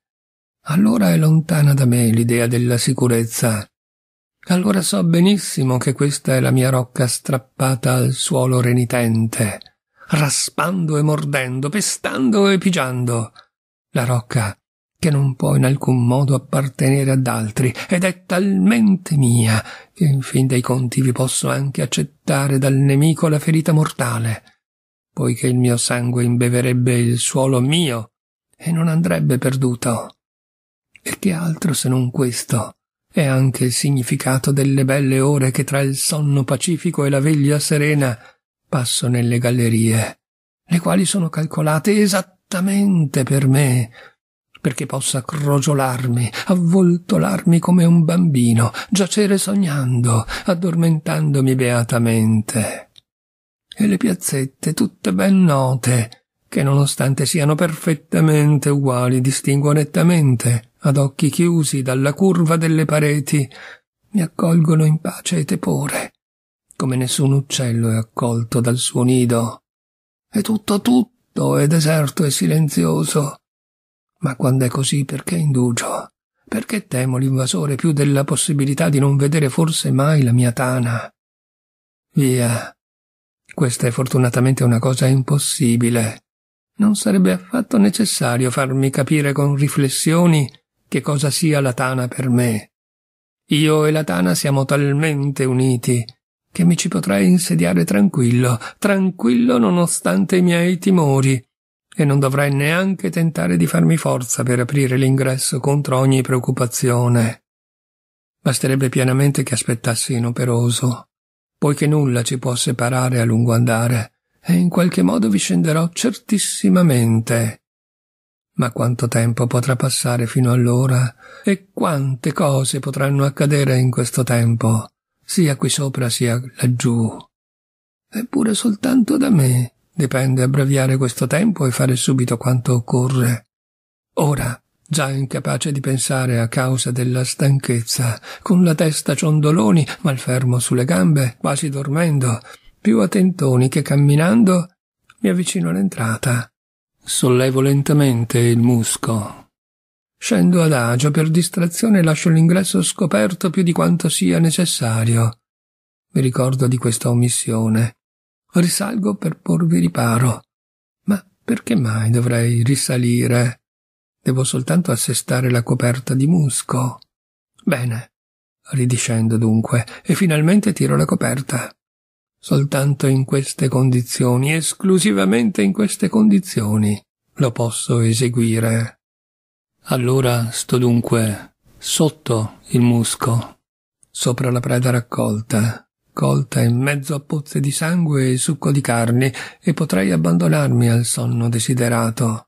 allora è lontana da me l'idea della sicurezza allora so benissimo che questa è la mia rocca strappata al suolo renitente, raspando e mordendo, pestando e pigiando. La rocca che non può in alcun modo appartenere ad altri ed è talmente mia che in fin dei conti vi posso anche accettare dal nemico la ferita mortale, poiché il mio sangue imbeverebbe il suolo mio e non andrebbe perduto. E che altro se non questo? è anche il significato delle belle ore che tra il sonno pacifico e la veglia serena passo nelle gallerie, le quali sono calcolate esattamente per me, perché possa crogiolarmi, avvoltolarmi come un bambino, giacere sognando, addormentandomi beatamente. E le piazzette tutte ben note, che nonostante siano perfettamente uguali, distingo nettamente ad occhi chiusi dalla curva delle pareti, mi accolgono in pace e tepore, come nessun uccello è accolto dal suo nido. È tutto tutto, è deserto e silenzioso. Ma quando è così perché indugio? Perché temo l'invasore più della possibilità di non vedere forse mai la mia tana? Via. Questa è fortunatamente una cosa impossibile. Non sarebbe affatto necessario farmi capire con riflessioni che cosa sia la tana per me. Io e la tana siamo talmente uniti che mi ci potrei insediare tranquillo, tranquillo nonostante i miei timori, e non dovrei neanche tentare di farmi forza per aprire l'ingresso contro ogni preoccupazione. Basterebbe pienamente che aspettassi inoperoso, poiché nulla ci può separare a lungo andare, e in qualche modo vi scenderò certissimamente. Ma quanto tempo potrà passare fino allora? E quante cose potranno accadere in questo tempo, sia qui sopra sia laggiù? Eppure soltanto da me dipende abbreviare questo tempo e fare subito quanto occorre. Ora, già incapace di pensare a causa della stanchezza, con la testa ciondoloni, malfermo sulle gambe, quasi dormendo, più a tentoni che camminando, mi avvicino all'entrata Sollevo lentamente il musco. Scendo ad agio per distrazione e lascio l'ingresso scoperto più di quanto sia necessario. Mi ricordo di questa omissione. Risalgo per porvi riparo. Ma perché mai dovrei risalire? Devo soltanto assestare la coperta di musco. Bene. Ridiscendo dunque e finalmente tiro la coperta. Soltanto in queste condizioni, esclusivamente in queste condizioni, lo posso eseguire. Allora sto dunque sotto il musco, sopra la preda raccolta, colta in mezzo a pozze di sangue e succo di carni, e potrei abbandonarmi al sonno desiderato.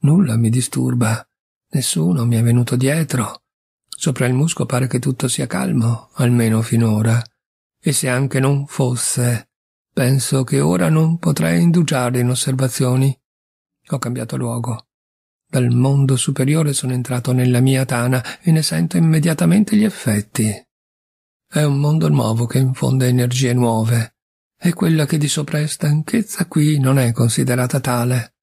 Nulla mi disturba, nessuno mi è venuto dietro. Sopra il musco pare che tutto sia calmo, almeno finora e se anche non fosse, penso che ora non potrei indugiare in osservazioni. Ho cambiato luogo. Dal mondo superiore sono entrato nella mia tana e ne sento immediatamente gli effetti. È un mondo nuovo che infonde energie nuove, e quella che di sopra è stanchezza qui non è considerata tale.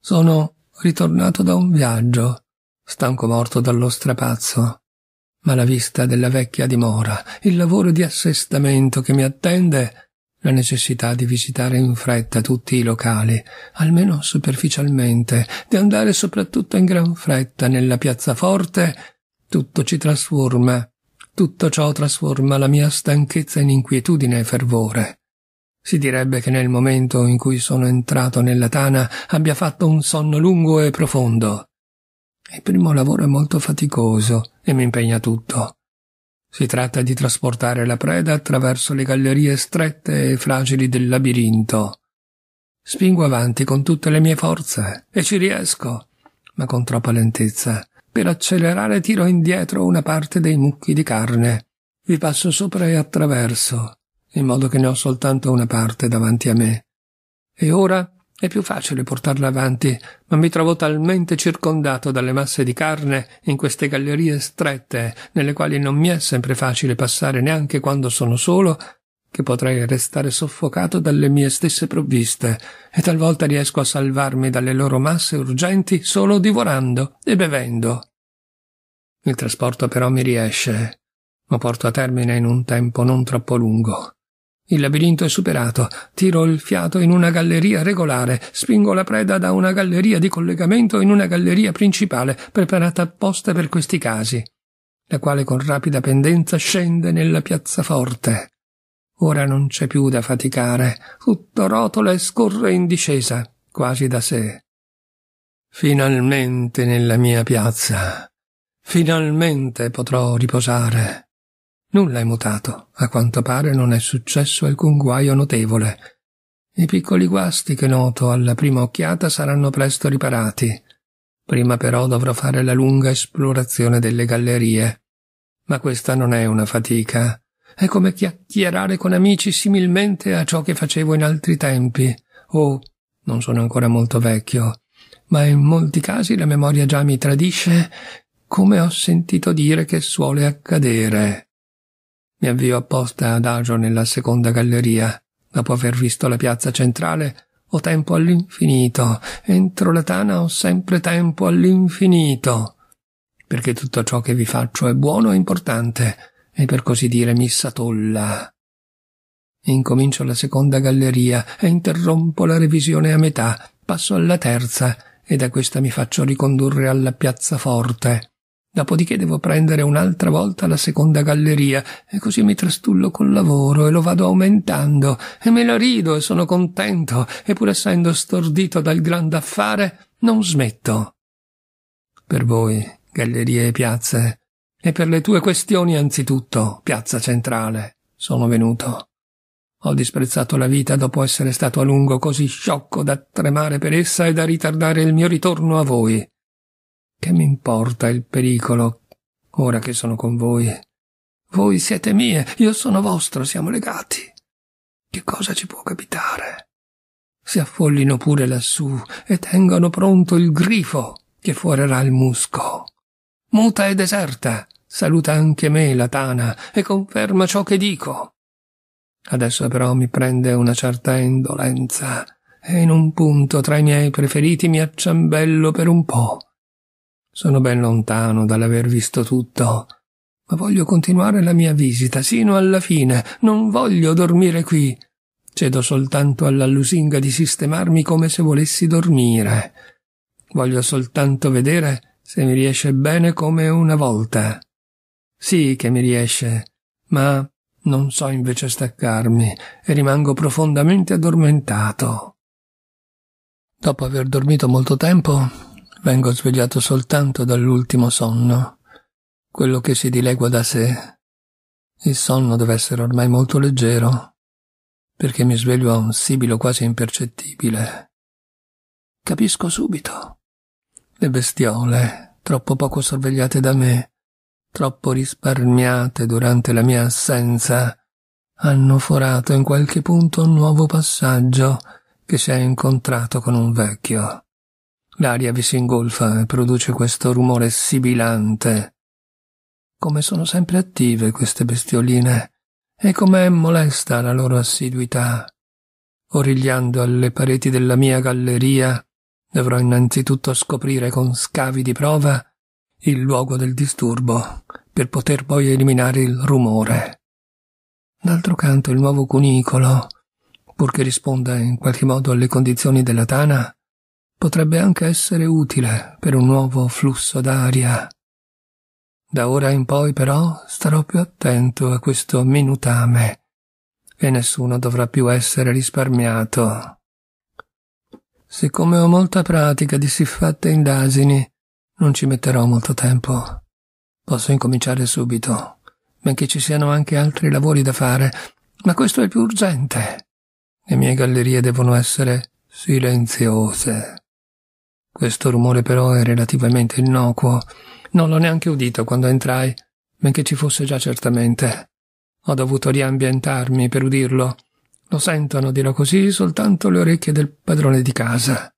Sono ritornato da un viaggio, stanco morto dallo strapazzo ma la vista della vecchia dimora, il lavoro di assestamento che mi attende, la necessità di visitare in fretta tutti i locali, almeno superficialmente, di andare soprattutto in gran fretta nella piazza forte, tutto ci trasforma, tutto ciò trasforma la mia stanchezza in inquietudine e fervore. Si direbbe che nel momento in cui sono entrato nella tana abbia fatto un sonno lungo e profondo. Il primo lavoro è molto faticoso e mi impegna tutto. Si tratta di trasportare la preda attraverso le gallerie strette e fragili del labirinto. Spingo avanti con tutte le mie forze e ci riesco, ma con troppa lentezza. Per accelerare tiro indietro una parte dei mucchi di carne. Vi passo sopra e attraverso, in modo che ne ho soltanto una parte davanti a me. E ora è più facile portarla avanti, ma mi trovo talmente circondato dalle masse di carne in queste gallerie strette, nelle quali non mi è sempre facile passare neanche quando sono solo, che potrei restare soffocato dalle mie stesse provviste, e talvolta riesco a salvarmi dalle loro masse urgenti solo divorando e bevendo. Il trasporto però mi riesce, lo porto a termine in un tempo non troppo lungo. Il labirinto è superato. Tiro il fiato in una galleria regolare. Spingo la preda da una galleria di collegamento in una galleria principale, preparata apposta per questi casi, la quale con rapida pendenza scende nella piazza forte. Ora non c'è più da faticare. Tutto rotola e scorre in discesa, quasi da sé. Finalmente nella mia piazza. Finalmente potrò riposare. Nulla è mutato, a quanto pare non è successo alcun guaio notevole. I piccoli guasti che noto alla prima occhiata saranno presto riparati. Prima però dovrò fare la lunga esplorazione delle gallerie. Ma questa non è una fatica. È come chiacchierare con amici similmente a ciò che facevo in altri tempi. Oh, non sono ancora molto vecchio, ma in molti casi la memoria già mi tradisce, come ho sentito dire che suole accadere. Mi avvio apposta ad agio nella seconda galleria. Dopo aver visto la piazza centrale, ho tempo all'infinito. Entro la tana ho sempre tempo all'infinito. Perché tutto ciò che vi faccio è buono e importante, e per così dire mi satolla. Incomincio la seconda galleria e interrompo la revisione a metà. Passo alla terza e da questa mi faccio ricondurre alla piazza forte. Dopodiché devo prendere un'altra volta la seconda galleria, e così mi trastullo col lavoro e lo vado aumentando, e me la rido e sono contento, e pur essendo stordito dal grande affare, non smetto. Per voi, gallerie e piazze, e per le tue questioni anzitutto, piazza centrale, sono venuto. Ho disprezzato la vita dopo essere stato a lungo così sciocco da tremare per essa e da ritardare il mio ritorno a voi. Che mi importa il pericolo, ora che sono con voi? Voi siete mie, io sono vostro, siamo legati. Che cosa ci può capitare? Si affollino pure lassù e tengono pronto il grifo che fuorerà il musco. Muta e deserta, saluta anche me la tana e conferma ciò che dico. Adesso però mi prende una certa indolenza e in un punto tra i miei preferiti mi acciambello per un po' Sono ben lontano dall'aver visto tutto, ma voglio continuare la mia visita sino alla fine. Non voglio dormire qui. Cedo soltanto alla lusinga di sistemarmi come se volessi dormire. Voglio soltanto vedere se mi riesce bene come una volta. Sì che mi riesce, ma non so invece staccarmi e rimango profondamente addormentato. Dopo aver dormito molto tempo, vengo svegliato soltanto dall'ultimo sonno, quello che si dilegua da sé. Il sonno deve essere ormai molto leggero, perché mi sveglio a un sibilo quasi impercettibile. Capisco subito. Le bestiole, troppo poco sorvegliate da me, troppo risparmiate durante la mia assenza, hanno forato in qualche punto un nuovo passaggio che si è incontrato con un vecchio. L'aria vi si ingolfa e produce questo rumore sibilante. Come sono sempre attive queste bestioline e com'è molesta la loro assiduità. Origliando alle pareti della mia galleria, dovrò innanzitutto scoprire con scavi di prova il luogo del disturbo, per poter poi eliminare il rumore. D'altro canto il nuovo cunicolo, purché risponda in qualche modo alle condizioni della tana, potrebbe anche essere utile per un nuovo flusso d'aria. Da ora in poi però starò più attento a questo minutame e nessuno dovrà più essere risparmiato. Siccome ho molta pratica di siffatte indagini, non ci metterò molto tempo. Posso incominciare subito, benché ci siano anche altri lavori da fare, ma questo è più urgente. Le mie gallerie devono essere silenziose. Questo rumore però è relativamente innocuo. Non l'ho neanche udito quando entrai, benché ci fosse già certamente. Ho dovuto riambientarmi per udirlo. Lo sentono, dirò così, soltanto le orecchie del padrone di casa.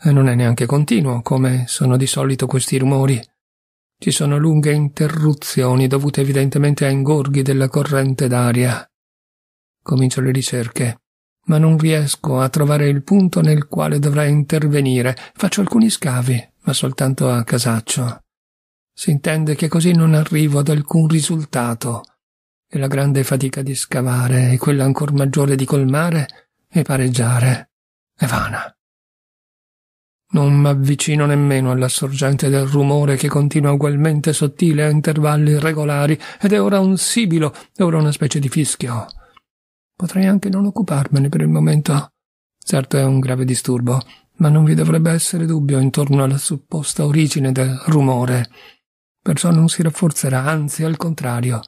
E non è neanche continuo, come sono di solito questi rumori. Ci sono lunghe interruzioni dovute evidentemente a ingorghi della corrente d'aria. Comincio le ricerche ma non riesco a trovare il punto nel quale dovrei intervenire. Faccio alcuni scavi, ma soltanto a casaccio. Si intende che così non arrivo ad alcun risultato. E la grande fatica di scavare e quella ancor maggiore di colmare e pareggiare è vana. Non m'avvicino nemmeno alla sorgente del rumore che continua ugualmente sottile a intervalli regolari ed è ora un sibilo, ora una specie di fischio Potrei anche non occuparmene per il momento. Certo è un grave disturbo, ma non vi dovrebbe essere dubbio intorno alla supposta origine del rumore. Perciò non si rafforzerà, anzi al contrario.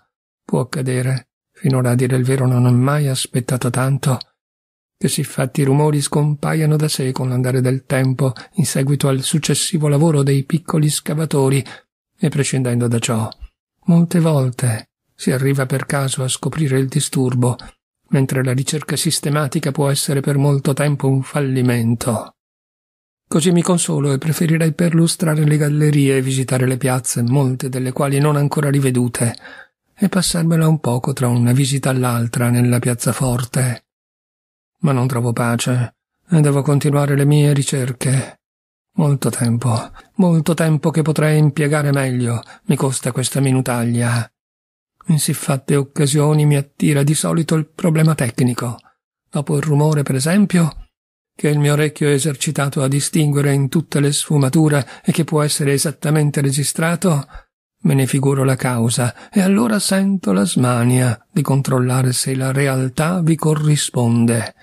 Può accadere, finora a dire il vero non ho mai aspettato tanto, che siffatti rumori scompaiano da sé con l'andare del tempo in seguito al successivo lavoro dei piccoli scavatori e prescindendo da ciò. Molte volte si arriva per caso a scoprire il disturbo mentre la ricerca sistematica può essere per molto tempo un fallimento. Così mi consolo e preferirei perlustrare le gallerie e visitare le piazze, molte delle quali non ancora rivedute, e passarmela un poco tra una visita all'altra nella piazzaforte. Ma non trovo pace e devo continuare le mie ricerche. Molto tempo, molto tempo che potrei impiegare meglio, mi costa questa minutaglia. In siffatte occasioni mi attira di solito il problema tecnico. Dopo il rumore, per esempio, che il mio orecchio è esercitato a distinguere in tutte le sfumature e che può essere esattamente registrato, me ne figuro la causa e allora sento la smania di controllare se la realtà vi corrisponde.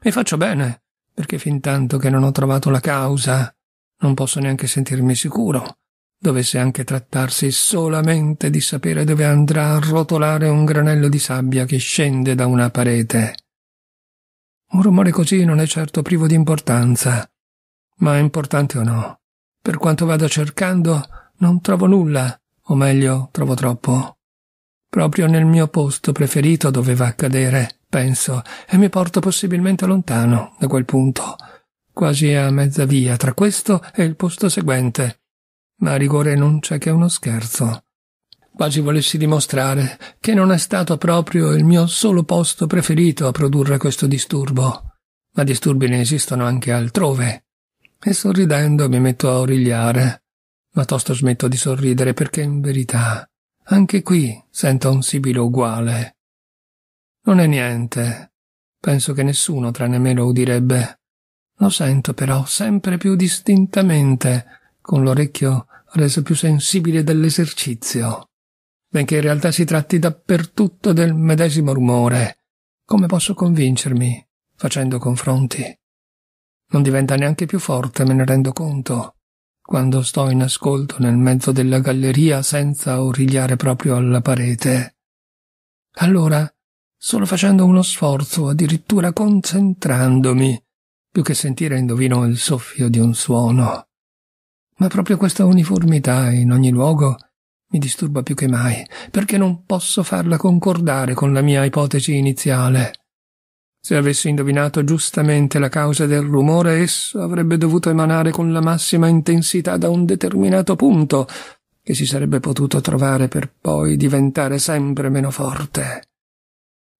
E faccio bene, perché fin tanto che non ho trovato la causa, non posso neanche sentirmi sicuro dovesse anche trattarsi solamente di sapere dove andrà a rotolare un granello di sabbia che scende da una parete. Un rumore così non è certo privo di importanza. Ma importante o no? Per quanto vado cercando, non trovo nulla, o meglio, trovo troppo. Proprio nel mio posto preferito doveva accadere, penso, e mi porto possibilmente lontano da quel punto, quasi a mezza via tra questo e il posto seguente, ma a rigore non c'è che uno scherzo. Quasi volessi dimostrare che non è stato proprio il mio solo posto preferito a produrre questo disturbo, ma disturbi ne esistono anche altrove. E sorridendo mi metto a origliare, ma tosto smetto di sorridere perché in verità anche qui sento un sibilo uguale. Non è niente. Penso che nessuno tranne me lo udirebbe. Lo sento però sempre più distintamente con l'orecchio reso più sensibile dall'esercizio, benché in realtà si tratti dappertutto del medesimo rumore. Come posso convincermi facendo confronti? Non diventa neanche più forte, me ne rendo conto, quando sto in ascolto nel mezzo della galleria senza origliare proprio alla parete. Allora, solo facendo uno sforzo, addirittura concentrandomi, più che sentire indovino il soffio di un suono. Ma proprio questa uniformità in ogni luogo mi disturba più che mai, perché non posso farla concordare con la mia ipotesi iniziale. Se avessi indovinato giustamente la causa del rumore, esso avrebbe dovuto emanare con la massima intensità da un determinato punto, che si sarebbe potuto trovare per poi diventare sempre meno forte.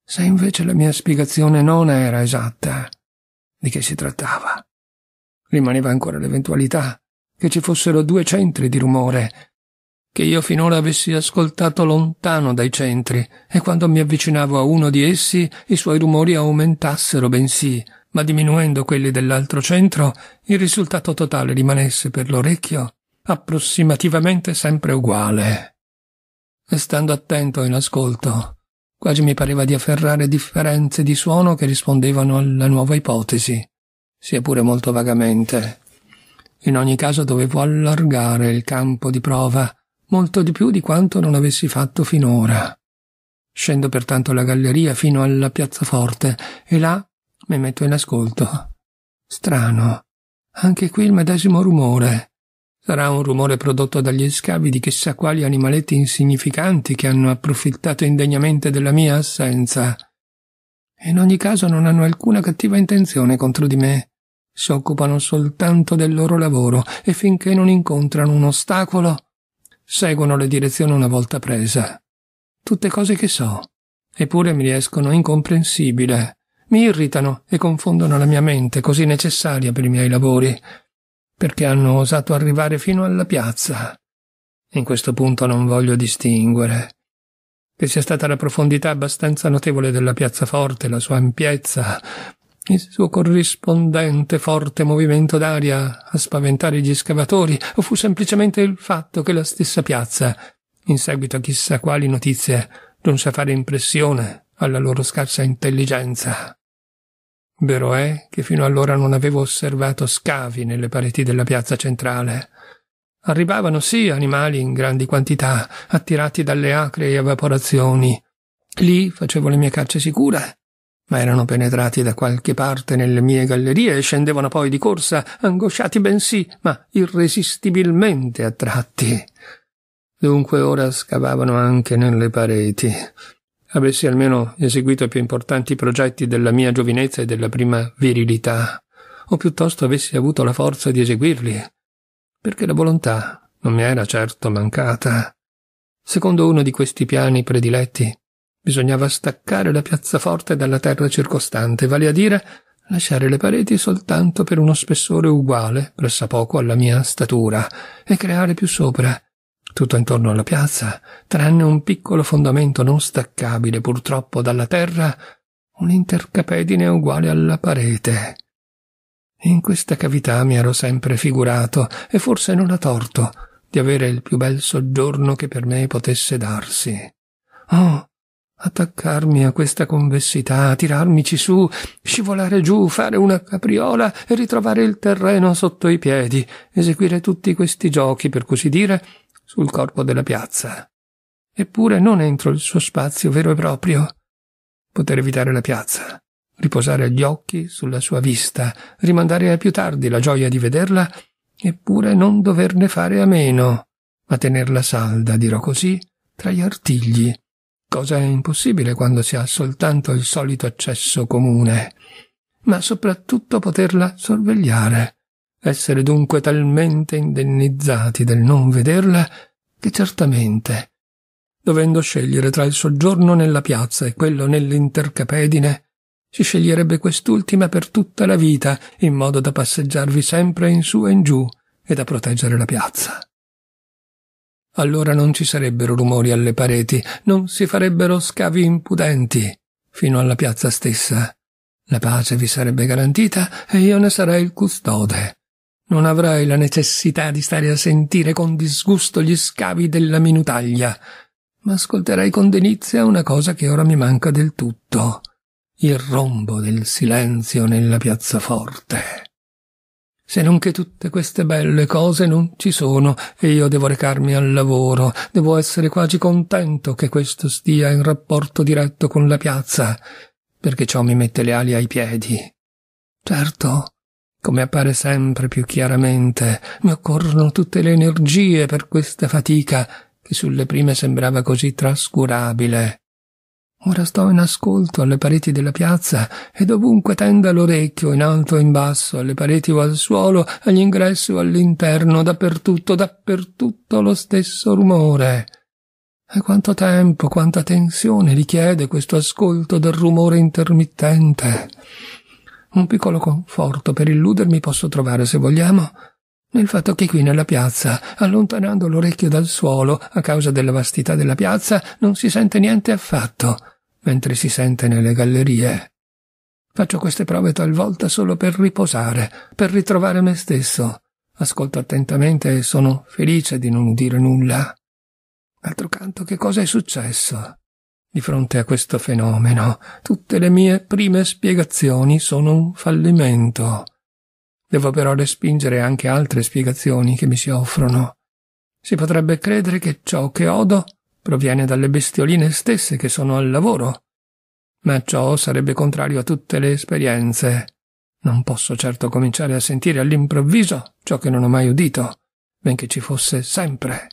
Se invece la mia spiegazione non era esatta, di che si trattava? Rimaneva ancora l'eventualità che ci fossero due centri di rumore, che io finora avessi ascoltato lontano dai centri, e quando mi avvicinavo a uno di essi i suoi rumori aumentassero bensì, ma diminuendo quelli dell'altro centro, il risultato totale rimanesse per l'orecchio approssimativamente sempre uguale. E stando attento in ascolto, quasi mi pareva di afferrare differenze di suono che rispondevano alla nuova ipotesi, sia pure molto vagamente. In ogni caso dovevo allargare il campo di prova molto di più di quanto non avessi fatto finora. Scendo pertanto la galleria fino alla piazzaforte e là mi metto in ascolto. Strano. Anche qui il medesimo rumore. Sarà un rumore prodotto dagli scavi di chissà quali animaletti insignificanti che hanno approfittato indegnamente della mia assenza. In ogni caso non hanno alcuna cattiva intenzione contro di me si occupano soltanto del loro lavoro e finché non incontrano un ostacolo, seguono le direzioni una volta presa. Tutte cose che so, eppure mi riescono incomprensibili. Mi irritano e confondono la mia mente, così necessaria per i miei lavori, perché hanno osato arrivare fino alla piazza. In questo punto non voglio distinguere. Che sia stata la profondità abbastanza notevole della piazza piazzaforte, la sua ampiezza, il suo corrispondente forte movimento d'aria a spaventare gli scavatori o fu semplicemente il fatto che la stessa piazza, in seguito a chissà quali notizie, giunse a fare impressione alla loro scarsa intelligenza. Vero è che fino allora non avevo osservato scavi nelle pareti della piazza centrale. Arrivavano sì animali in grandi quantità, attirati dalle acre evaporazioni. Lì facevo le mie cacce sicure ma erano penetrati da qualche parte nelle mie gallerie e scendevano poi di corsa, angosciati bensì, ma irresistibilmente attratti. Dunque ora scavavano anche nelle pareti. Avessi almeno eseguito i più importanti progetti della mia giovinezza e della prima virilità, o piuttosto avessi avuto la forza di eseguirli, perché la volontà non mi era certo mancata. Secondo uno di questi piani prediletti, Bisognava staccare la piazza forte dalla terra circostante, vale a dire lasciare le pareti soltanto per uno spessore uguale, pressappoco alla mia statura, e creare più sopra, tutto intorno alla piazza, tranne un piccolo fondamento non staccabile purtroppo dalla terra, un'intercapedine uguale alla parete. In questa cavità mi ero sempre figurato, e forse non a torto, di avere il più bel soggiorno che per me potesse darsi. Oh, attaccarmi a questa convessità, tirarmici su, scivolare giù, fare una capriola e ritrovare il terreno sotto i piedi, eseguire tutti questi giochi, per così dire, sul corpo della piazza. Eppure non entro il suo spazio vero e proprio. Poter evitare la piazza, riposare gli occhi sulla sua vista, rimandare a più tardi la gioia di vederla, eppure non doverne fare a meno, ma tenerla salda, dirò così, tra gli artigli, cosa è impossibile quando si ha soltanto il solito accesso comune, ma soprattutto poterla sorvegliare, essere dunque talmente indennizzati del non vederla che certamente, dovendo scegliere tra il soggiorno nella piazza e quello nell'intercapedine, si sceglierebbe quest'ultima per tutta la vita, in modo da passeggiarvi sempre in su e in giù e da proteggere la piazza. Allora non ci sarebbero rumori alle pareti, non si farebbero scavi impudenti fino alla piazza stessa. La pace vi sarebbe garantita e io ne sarei il custode. Non avrai la necessità di stare a sentire con disgusto gli scavi della minutaglia, ma ascolterai con delizia una cosa che ora mi manca del tutto il rombo del silenzio nella piazza forte se non che tutte queste belle cose non ci sono e io devo recarmi al lavoro, devo essere quasi contento che questo stia in rapporto diretto con la piazza, perché ciò mi mette le ali ai piedi. Certo, come appare sempre più chiaramente, mi occorrono tutte le energie per questa fatica che sulle prime sembrava così trascurabile. Ora sto in ascolto alle pareti della piazza e dovunque tenda l'orecchio, in alto e in basso, alle pareti o al suolo, all'ingresso o all'interno, dappertutto, dappertutto lo stesso rumore. E quanto tempo, quanta tensione richiede questo ascolto del rumore intermittente. Un piccolo conforto per illudermi posso trovare, se vogliamo, nel fatto che qui nella piazza, allontanando l'orecchio dal suolo a causa della vastità della piazza, non si sente niente affatto mentre si sente nelle gallerie. Faccio queste prove talvolta solo per riposare, per ritrovare me stesso. Ascolto attentamente e sono felice di non udire nulla. D'altro canto, che cosa è successo? Di fronte a questo fenomeno, tutte le mie prime spiegazioni sono un fallimento. Devo però respingere anche altre spiegazioni che mi si offrono. Si potrebbe credere che ciò che odo proviene dalle bestioline stesse che sono al lavoro. Ma ciò sarebbe contrario a tutte le esperienze. Non posso certo cominciare a sentire all'improvviso ciò che non ho mai udito, benché ci fosse sempre.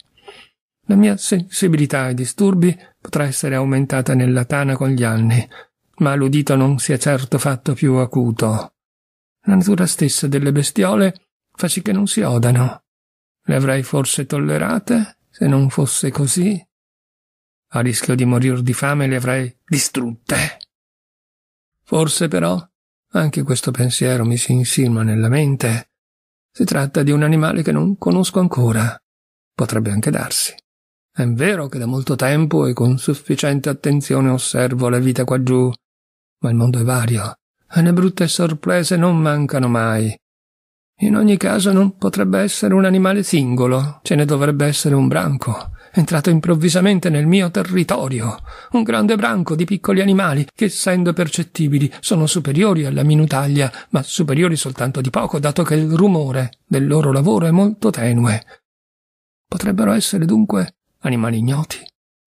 La mia sensibilità ai disturbi potrà essere aumentata nella tana con gli anni, ma l'udito non si è certo fatto più acuto. La natura stessa delle bestiole fa sì che non si odano. Le avrei forse tollerate se non fosse così? a rischio di morir di fame le avrei distrutte. Forse però anche questo pensiero mi si insinua nella mente. Si tratta di un animale che non conosco ancora. Potrebbe anche darsi. È vero che da molto tempo e con sufficiente attenzione osservo la vita qua giù, ma il mondo è vario e le brutte sorprese non mancano mai. In ogni caso non potrebbe essere un animale singolo, ce ne dovrebbe essere un branco entrato improvvisamente nel mio territorio, un grande branco di piccoli animali che, essendo percettibili, sono superiori alla minutaglia, ma superiori soltanto di poco, dato che il rumore del loro lavoro è molto tenue. Potrebbero essere dunque animali ignoti,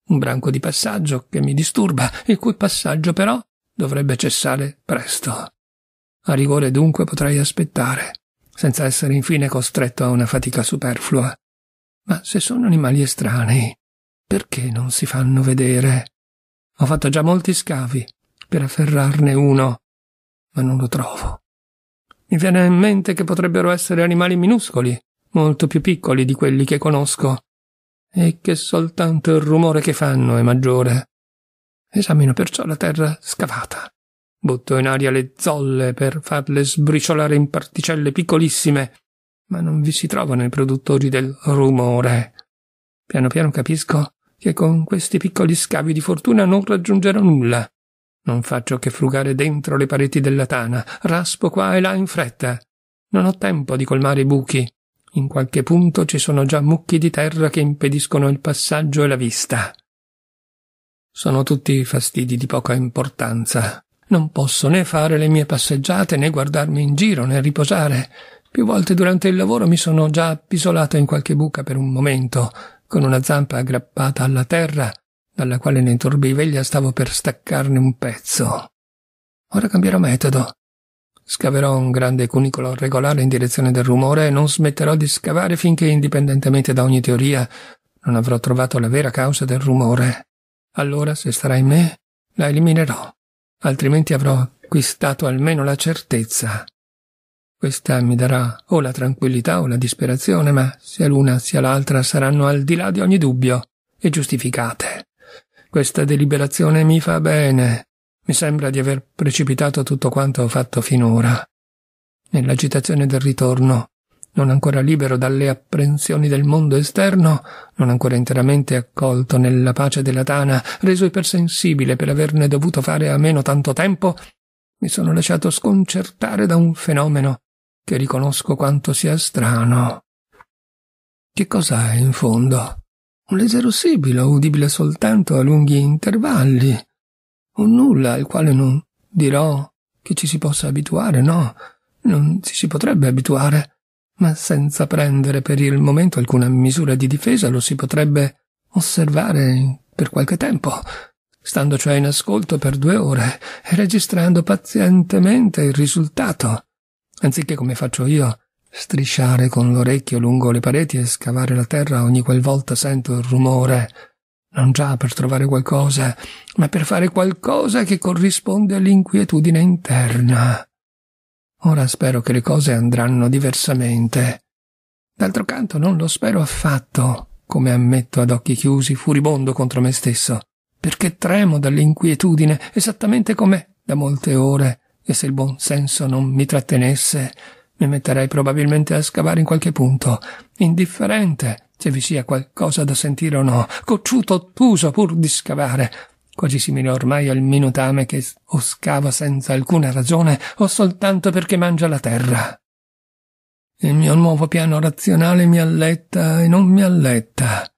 un branco di passaggio che mi disturba, il cui passaggio però dovrebbe cessare presto. A rigore dunque potrei aspettare, senza essere infine costretto a una fatica superflua. Ma se sono animali estranei, perché non si fanno vedere? Ho fatto già molti scavi per afferrarne uno, ma non lo trovo. Mi viene in mente che potrebbero essere animali minuscoli, molto più piccoli di quelli che conosco, e che soltanto il rumore che fanno è maggiore. Esamino perciò la terra scavata. Butto in aria le zolle per farle sbriciolare in particelle piccolissime ma non vi si trovano i produttori del rumore. Piano piano capisco che con questi piccoli scavi di fortuna non raggiungerò nulla. Non faccio che frugare dentro le pareti della tana, raspo qua e là in fretta. Non ho tempo di colmare i buchi. In qualche punto ci sono già mucchi di terra che impediscono il passaggio e la vista. Sono tutti fastidi di poca importanza. Non posso né fare le mie passeggiate né guardarmi in giro né riposare. Più volte durante il lavoro mi sono già appisolato in qualche buca per un momento, con una zampa aggrappata alla terra, dalla quale ne intorbiveglia stavo per staccarne un pezzo. Ora cambierò metodo. Scaverò un grande cunicolo regolare in direzione del rumore e non smetterò di scavare finché, indipendentemente da ogni teoria, non avrò trovato la vera causa del rumore. Allora, se starà in me, la eliminerò, altrimenti avrò acquistato almeno la certezza questa mi darà o la tranquillità o la disperazione, ma sia l'una sia l'altra saranno al di là di ogni dubbio e giustificate. Questa deliberazione mi fa bene. Mi sembra di aver precipitato tutto quanto ho fatto finora. Nell'agitazione del ritorno, non ancora libero dalle apprensioni del mondo esterno, non ancora interamente accolto nella pace della tana, reso ipersensibile per averne dovuto fare a meno tanto tempo, mi sono lasciato sconcertare da un fenomeno che riconosco quanto sia strano. Che cos'è in fondo? Un leggero sibilo, udibile soltanto a lunghi intervalli. Un nulla al quale non dirò che ci si possa abituare, no, non ci si potrebbe abituare, ma senza prendere per il momento alcuna misura di difesa lo si potrebbe osservare per qualche tempo, stando cioè in ascolto per due ore e registrando pazientemente il risultato anziché come faccio io, strisciare con l'orecchio lungo le pareti e scavare la terra ogni qual volta sento il rumore, non già per trovare qualcosa, ma per fare qualcosa che corrisponde all'inquietudine interna. Ora spero che le cose andranno diversamente. D'altro canto non lo spero affatto, come ammetto ad occhi chiusi, furibondo contro me stesso, perché tremo dall'inquietudine, esattamente come, da molte ore, e se il buon senso non mi trattenesse, mi metterei probabilmente a scavare in qualche punto, indifferente se vi sia qualcosa da sentire o no, cocciuto ottuso pur di scavare, quasi simile ormai al minutame che o scava senza alcuna ragione o soltanto perché mangia la terra. Il mio nuovo piano razionale mi alletta e non mi alletta.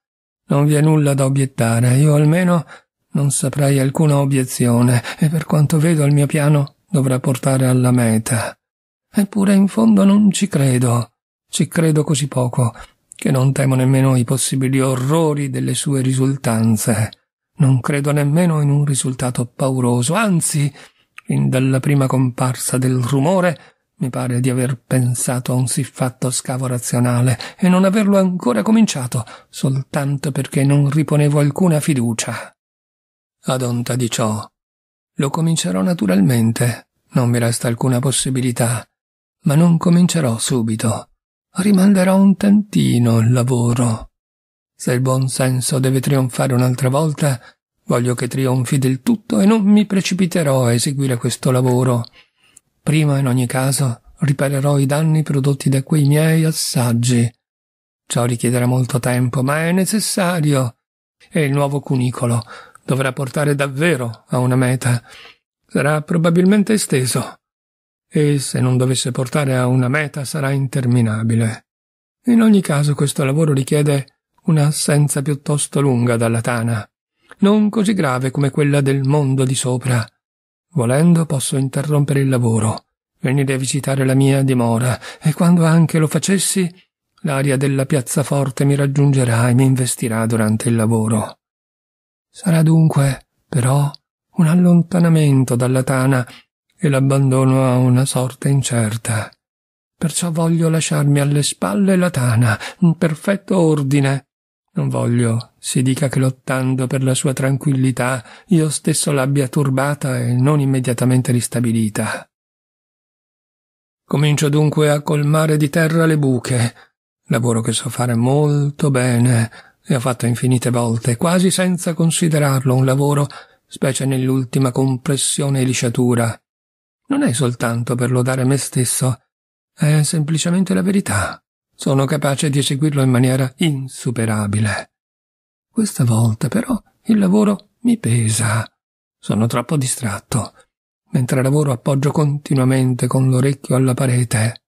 Non vi è nulla da obiettare, io almeno non saprei alcuna obiezione, e per quanto vedo il mio piano dovrà portare alla meta. Eppure in fondo non ci credo, ci credo così poco, che non temo nemmeno i possibili orrori delle sue risultanze. Non credo nemmeno in un risultato pauroso, anzi, fin dalla prima comparsa del rumore, mi pare di aver pensato a un siffatto scavo razionale e non averlo ancora cominciato, soltanto perché non riponevo alcuna fiducia. Ad onta di ciò, lo comincerò naturalmente, non mi resta alcuna possibilità, ma non comincerò subito. Rimanderò un tantino il lavoro. Se il buon senso deve trionfare un'altra volta, voglio che trionfi del tutto e non mi precipiterò a eseguire questo lavoro. Prima, in ogni caso, riparerò i danni prodotti da quei miei assaggi. Ciò richiederà molto tempo, ma è necessario. E il nuovo cunicolo dovrà portare davvero a una meta. Sarà probabilmente esteso. E se non dovesse portare a una meta sarà interminabile. In ogni caso questo lavoro richiede un'assenza piuttosto lunga dalla tana, non così grave come quella del mondo di sopra. Volendo posso interrompere il lavoro, venire a visitare la mia dimora, e quando anche lo facessi, l'aria della piazzaforte mi raggiungerà e mi investirà durante il lavoro. Sarà dunque, però, un allontanamento dalla tana e l'abbandono a una sorte incerta. Perciò voglio lasciarmi alle spalle la tana, in perfetto ordine. Non voglio si dica che lottando per la sua tranquillità io stesso l'abbia turbata e non immediatamente ristabilita. Comincio dunque a colmare di terra le buche, lavoro che so fare molto bene, e ha fatto infinite volte, quasi senza considerarlo un lavoro, specie nell'ultima compressione e lisciatura. Non è soltanto per lodare me stesso, è semplicemente la verità. Sono capace di eseguirlo in maniera insuperabile. Questa volta però il lavoro mi pesa. Sono troppo distratto. Mentre lavoro appoggio continuamente con l'orecchio alla parete.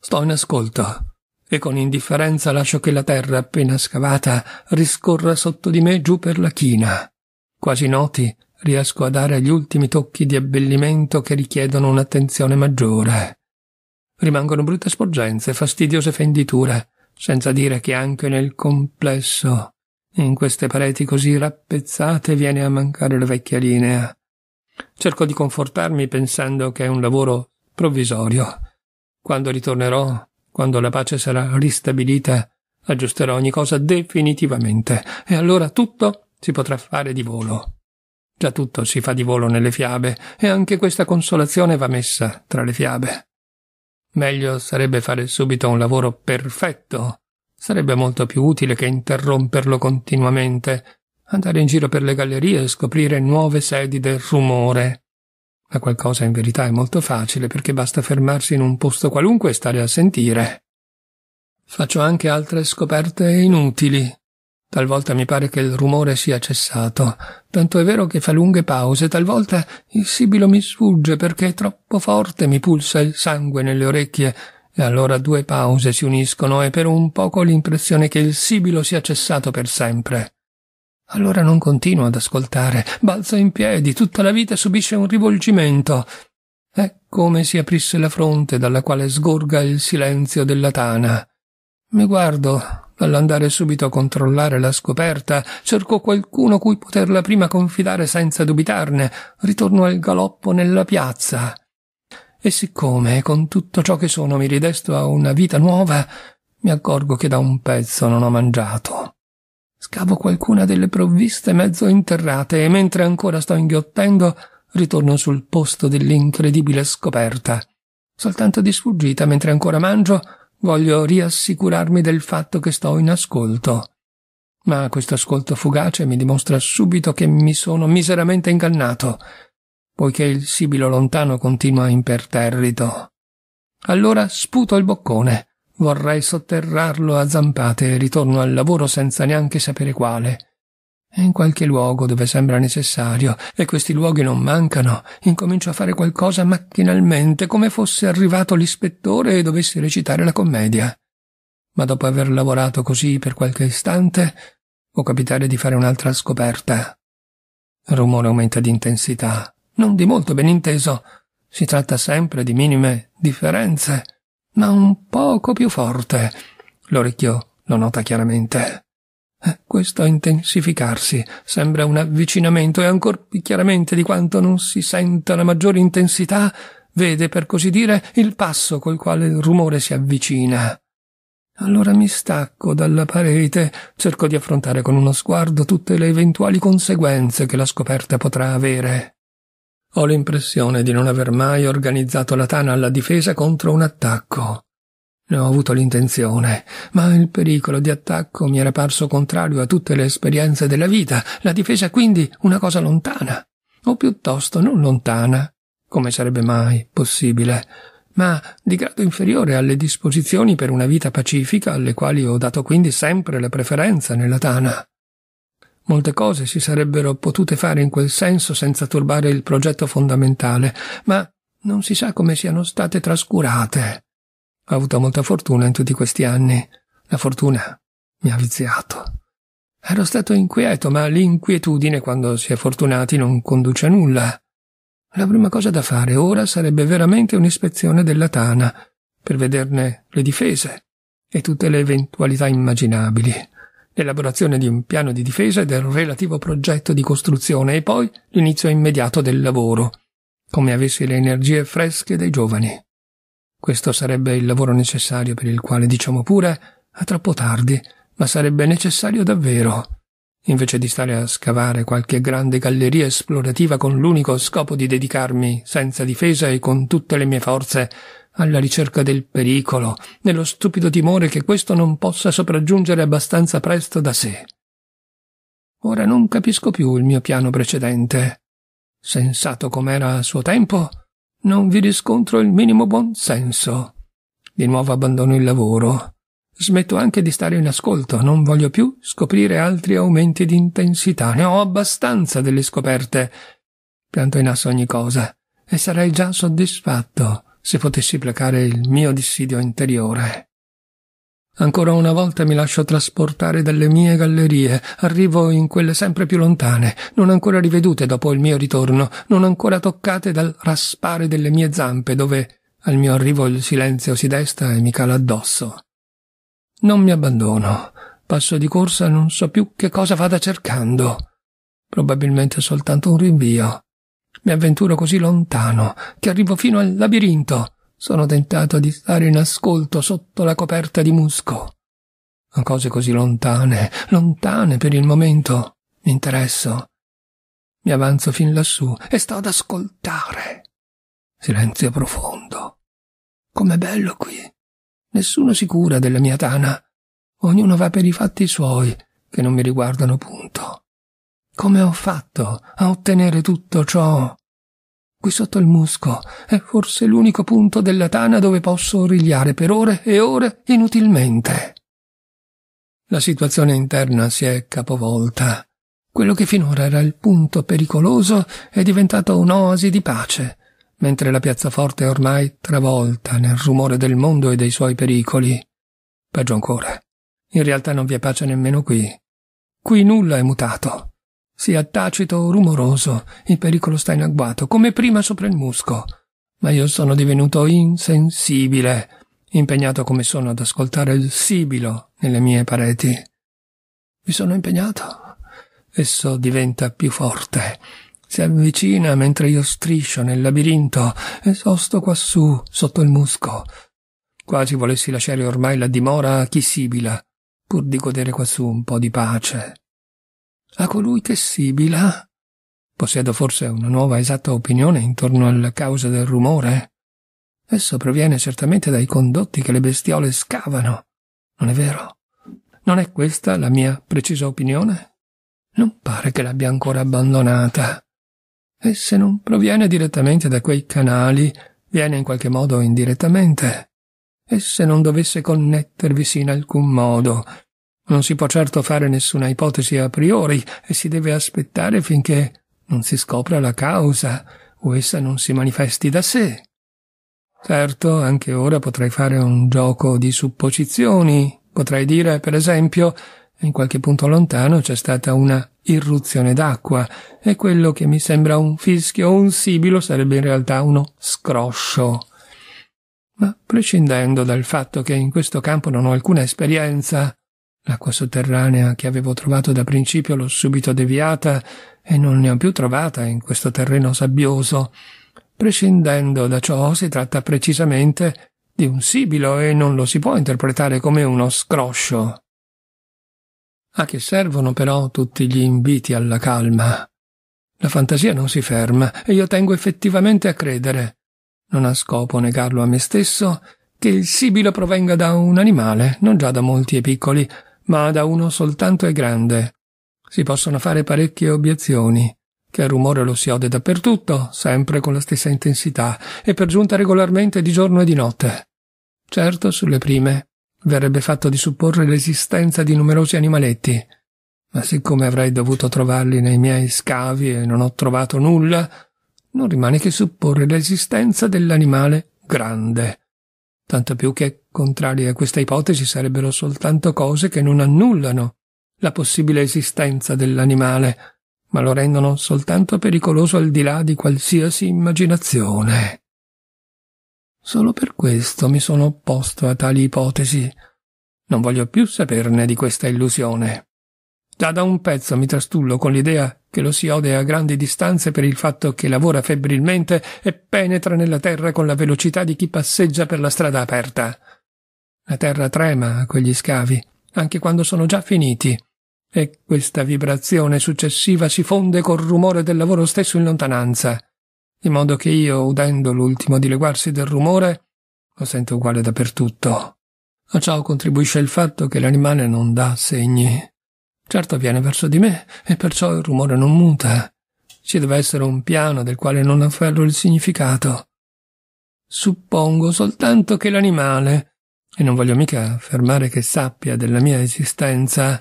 Sto in ascolto e con indifferenza lascio che la terra appena scavata riscorra sotto di me giù per la china. Quasi noti, riesco a dare gli ultimi tocchi di abbellimento che richiedono un'attenzione maggiore. Rimangono brutte sporgenze, fastidiose fenditure, senza dire che anche nel complesso, in queste pareti così rappezzate, viene a mancare la vecchia linea. Cerco di confortarmi pensando che è un lavoro provvisorio. Quando ritornerò quando la pace sarà ristabilita, aggiusterò ogni cosa definitivamente e allora tutto si potrà fare di volo. Già tutto si fa di volo nelle fiabe e anche questa consolazione va messa tra le fiabe. Meglio sarebbe fare subito un lavoro perfetto. Sarebbe molto più utile che interromperlo continuamente, andare in giro per le gallerie e scoprire nuove sedi del rumore. La qualcosa in verità è molto facile perché basta fermarsi in un posto qualunque e stare a sentire. Faccio anche altre scoperte inutili. Talvolta mi pare che il rumore sia cessato, tanto è vero che fa lunghe pause, talvolta il sibilo mi sfugge perché è troppo forte, mi pulsa il sangue nelle orecchie, e allora due pause si uniscono e per un poco l'impressione che il sibilo sia cessato per sempre. Allora non continuo ad ascoltare, balzo in piedi, tutta la vita subisce un rivolgimento. È come si aprisse la fronte dalla quale sgorga il silenzio della tana. Mi guardo, all'andare subito a controllare la scoperta, cerco qualcuno cui poterla prima confidare senza dubitarne, ritorno al galoppo nella piazza. E siccome con tutto ciò che sono mi ridesto a una vita nuova, mi accorgo che da un pezzo non ho mangiato. Scavo qualcuna delle provviste mezzo interrate e mentre ancora sto inghiottendo ritorno sul posto dell'incredibile scoperta. Soltanto di sfuggita, mentre ancora mangio, voglio riassicurarmi del fatto che sto in ascolto. Ma questo ascolto fugace mi dimostra subito che mi sono miseramente ingannato, poiché il sibilo lontano continua imperterrito. Allora sputo il boccone Vorrei sotterrarlo a zampate e ritorno al lavoro senza neanche sapere quale. E in qualche luogo dove sembra necessario, e questi luoghi non mancano, incomincio a fare qualcosa macchinalmente, come fosse arrivato l'ispettore e dovessi recitare la commedia. Ma dopo aver lavorato così per qualche istante, può capitare di fare un'altra scoperta. Il rumore aumenta di intensità, non di molto ben inteso, si tratta sempre di minime differenze ma un poco più forte. L'orecchio lo nota chiaramente. Eh, questo intensificarsi sembra un avvicinamento e ancor più chiaramente di quanto non si senta la maggiore intensità, vede per così dire il passo col quale il rumore si avvicina. Allora mi stacco dalla parete, cerco di affrontare con uno sguardo tutte le eventuali conseguenze che la scoperta potrà avere. Ho l'impressione di non aver mai organizzato la Tana alla difesa contro un attacco. Ne ho avuto l'intenzione, ma il pericolo di attacco mi era parso contrario a tutte le esperienze della vita, la difesa quindi una cosa lontana, o piuttosto non lontana, come sarebbe mai possibile, ma di grado inferiore alle disposizioni per una vita pacifica alle quali ho dato quindi sempre la preferenza nella Tana. Molte cose si sarebbero potute fare in quel senso senza turbare il progetto fondamentale, ma non si sa come siano state trascurate. Ho avuto molta fortuna in tutti questi anni. La fortuna mi ha viziato. Ero stato inquieto, ma l'inquietudine, quando si è fortunati, non conduce a nulla. La prima cosa da fare ora sarebbe veramente un'ispezione della tana, per vederne le difese e tutte le eventualità immaginabili l'elaborazione di un piano di difesa e del relativo progetto di costruzione e poi l'inizio immediato del lavoro, come avessi le energie fresche dei giovani. Questo sarebbe il lavoro necessario per il quale, diciamo pure, è troppo tardi, ma sarebbe necessario davvero. Invece di stare a scavare qualche grande galleria esplorativa con l'unico scopo di dedicarmi, senza difesa e con tutte le mie forze, alla ricerca del pericolo, nello stupido timore che questo non possa sopraggiungere abbastanza presto da sé. Ora non capisco più il mio piano precedente. Sensato com'era a suo tempo, non vi riscontro il minimo buon senso. Di nuovo abbandono il lavoro. Smetto anche di stare in ascolto, non voglio più scoprire altri aumenti di intensità, ne ho abbastanza delle scoperte. Pianto in asso ogni cosa e sarei già soddisfatto se potessi placare il mio dissidio interiore. Ancora una volta mi lascio trasportare dalle mie gallerie, arrivo in quelle sempre più lontane, non ancora rivedute dopo il mio ritorno, non ancora toccate dal raspare delle mie zampe, dove al mio arrivo il silenzio si desta e mi cala addosso. Non mi abbandono, passo di corsa non so più che cosa vada cercando. Probabilmente soltanto un rinvio. Mi avventuro così lontano che arrivo fino al labirinto. Sono tentato di stare in ascolto sotto la coperta di musco. Ma Cose così lontane, lontane per il momento. Mi interesso. Mi avanzo fin lassù e sto ad ascoltare. Silenzio profondo. Com'è bello qui. Nessuno si cura della mia tana. Ognuno va per i fatti suoi, che non mi riguardano punto. Come ho fatto a ottenere tutto ciò? Qui sotto il musco è forse l'unico punto della tana dove posso origliare per ore e ore inutilmente. La situazione interna si è capovolta. Quello che finora era il punto pericoloso è diventato un'oasi di pace, mentre la piazza forte è ormai travolta nel rumore del mondo e dei suoi pericoli. Peggio ancora, in realtà non vi è pace nemmeno qui. Qui nulla è mutato sia tacito o rumoroso, il pericolo sta in agguato, come prima sopra il musco. Ma io sono divenuto insensibile, impegnato come sono ad ascoltare il sibilo nelle mie pareti. Mi sono impegnato. Esso diventa più forte. Si avvicina mentre io striscio nel labirinto e sosto quassù, sotto il musco. Quasi volessi lasciare ormai la dimora a chi sibila, pur di godere quassù un po' di pace a colui che sibila. Eh? Possiedo forse una nuova esatta opinione intorno alla causa del rumore. Esso proviene certamente dai condotti che le bestiole scavano. Non è vero? Non è questa la mia precisa opinione? Non pare che l'abbia ancora abbandonata. E se non proviene direttamente da quei canali, viene in qualche modo indirettamente. E se non dovesse connettervisi in alcun modo non si può certo fare nessuna ipotesi a priori e si deve aspettare finché non si scopra la causa o essa non si manifesti da sé. Certo, anche ora potrei fare un gioco di supposizioni. Potrei dire, per esempio, in qualche punto lontano c'è stata una irruzione d'acqua e quello che mi sembra un fischio o un sibilo sarebbe in realtà uno scroscio. Ma prescindendo dal fatto che in questo campo non ho alcuna esperienza, L'acqua sotterranea che avevo trovato da principio l'ho subito deviata e non ne ho più trovata in questo terreno sabbioso. Prescindendo da ciò si tratta precisamente di un sibilo e non lo si può interpretare come uno scroscio. A che servono però tutti gli inviti alla calma? La fantasia non si ferma e io tengo effettivamente a credere, non ha scopo negarlo a me stesso, che il sibilo provenga da un animale, non già da molti e piccoli, ma da uno soltanto è grande. Si possono fare parecchie obiezioni, che al rumore lo si ode dappertutto, sempre con la stessa intensità, e per giunta regolarmente di giorno e di notte. Certo, sulle prime verrebbe fatto di supporre l'esistenza di numerosi animaletti, ma siccome avrei dovuto trovarli nei miei scavi e non ho trovato nulla, non rimane che supporre l'esistenza dell'animale grande. Tanto più che contrari a questa ipotesi sarebbero soltanto cose che non annullano la possibile esistenza dell'animale, ma lo rendono soltanto pericoloso al di là di qualsiasi immaginazione. Solo per questo mi sono opposto a tali ipotesi. Non voglio più saperne di questa illusione. Già da un pezzo mi trastullo con l'idea che lo si ode a grandi distanze per il fatto che lavora febbrilmente e penetra nella terra con la velocità di chi passeggia per la strada aperta. La terra trema a quegli scavi, anche quando sono già finiti, e questa vibrazione successiva si fonde col rumore del lavoro stesso in lontananza, di modo che io, udendo l'ultimo dileguarsi del rumore, lo sento uguale dappertutto. A ciò contribuisce il fatto che l'animale non dà segni. Certo viene verso di me, e perciò il rumore non muta. Ci deve essere un piano del quale non afferro il significato. Suppongo soltanto che l'animale, e non voglio mica affermare che sappia della mia esistenza,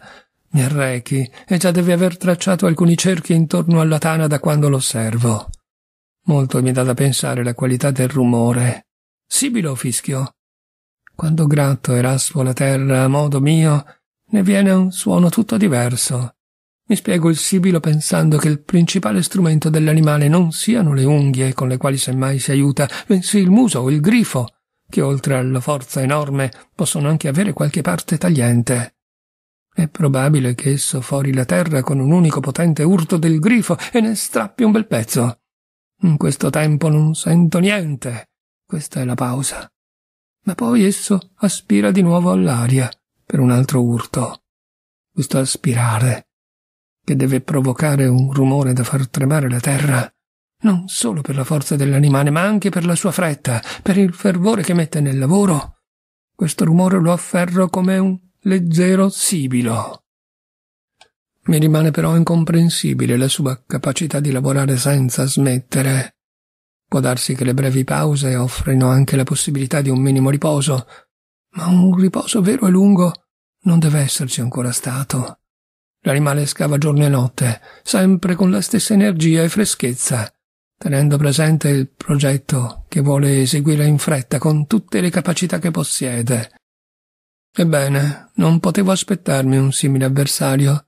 mi arrechi, e già deve aver tracciato alcuni cerchi intorno alla tana da quando l'osservo. Molto mi dà da pensare la qualità del rumore. Sibilo fischio. Quando gratto e raspo la terra a modo mio, ne viene un suono tutto diverso. Mi spiego il sibilo pensando che il principale strumento dell'animale non siano le unghie con le quali semmai si aiuta, bensì il muso o il grifo, che oltre alla forza enorme possono anche avere qualche parte tagliente. È probabile che esso fori la terra con un unico potente urto del grifo e ne strappi un bel pezzo. In questo tempo non sento niente. Questa è la pausa. Ma poi esso aspira di nuovo all'aria per un altro urto. Questo aspirare, che deve provocare un rumore da far tremare la terra, non solo per la forza dell'animale, ma anche per la sua fretta, per il fervore che mette nel lavoro. Questo rumore lo afferro come un leggero sibilo. Mi rimane però incomprensibile la sua capacità di lavorare senza smettere. Può darsi che le brevi pause offrino anche la possibilità di un minimo riposo, ma un riposo vero e lungo non deve esserci ancora stato. L'animale scava giorno e notte, sempre con la stessa energia e freschezza tenendo presente il progetto che vuole eseguire in fretta con tutte le capacità che possiede. Ebbene, non potevo aspettarmi un simile avversario,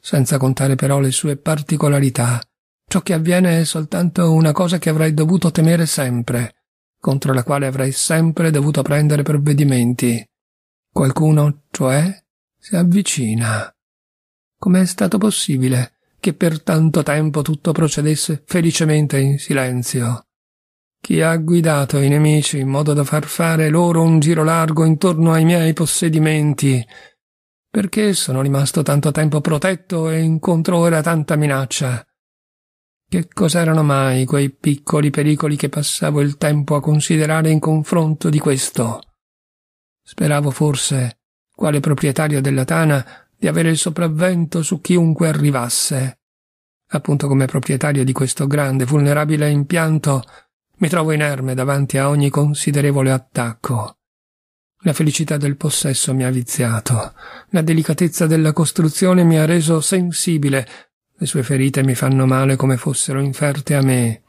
senza contare però le sue particolarità. Ciò che avviene è soltanto una cosa che avrei dovuto temere sempre, contro la quale avrei sempre dovuto prendere provvedimenti. Qualcuno, cioè, si avvicina. Com'è stato possibile? che per tanto tempo tutto procedesse felicemente in silenzio. Chi ha guidato i nemici in modo da far fare loro un giro largo intorno ai miei possedimenti? Perché sono rimasto tanto tempo protetto e incontro ora tanta minaccia? Che cos'erano mai quei piccoli pericoli che passavo il tempo a considerare in confronto di questo? Speravo forse, quale proprietario della tana, di avere il sopravvento su chiunque arrivasse. Appunto come proprietario di questo grande, vulnerabile impianto, mi trovo inerme davanti a ogni considerevole attacco. La felicità del possesso mi ha viziato, la delicatezza della costruzione mi ha reso sensibile, le sue ferite mi fanno male come fossero inferte a me.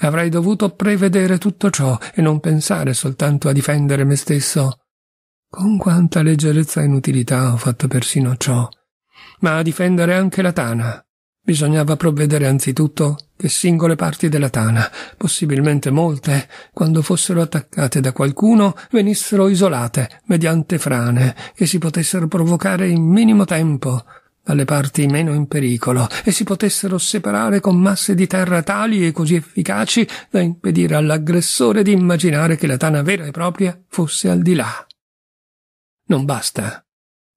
Avrei dovuto prevedere tutto ciò e non pensare soltanto a difendere me stesso. Con quanta leggerezza e inutilità ho fatto persino ciò. Ma a difendere anche la tana. Bisognava provvedere anzitutto che singole parti della tana, possibilmente molte, quando fossero attaccate da qualcuno, venissero isolate mediante frane che si potessero provocare in minimo tempo dalle parti meno in pericolo e si potessero separare con masse di terra tali e così efficaci da impedire all'aggressore di immaginare che la tana vera e propria fosse al di là. Non basta.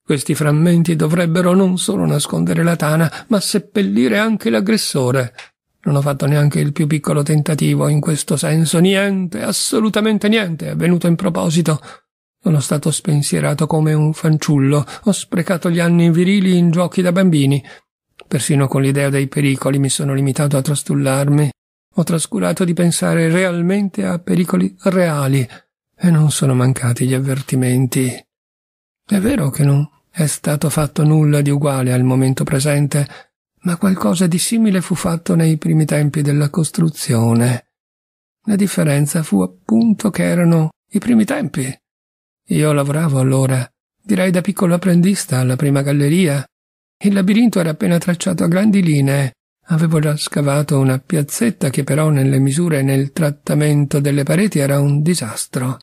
Questi frammenti dovrebbero non solo nascondere la tana, ma seppellire anche l'aggressore. Non ho fatto neanche il più piccolo tentativo in questo senso. Niente, assolutamente niente è avvenuto in proposito. Sono stato spensierato come un fanciullo. Ho sprecato gli anni virili in giochi da bambini. Persino con l'idea dei pericoli mi sono limitato a trastullarmi. Ho trascurato di pensare realmente a pericoli reali. E non sono mancati gli avvertimenti. È vero che non è stato fatto nulla di uguale al momento presente, ma qualcosa di simile fu fatto nei primi tempi della costruzione. La differenza fu appunto che erano i primi tempi. Io lavoravo allora, direi da piccolo apprendista alla prima galleria. Il labirinto era appena tracciato a grandi linee. Avevo già scavato una piazzetta che però nelle misure e nel trattamento delle pareti era un disastro.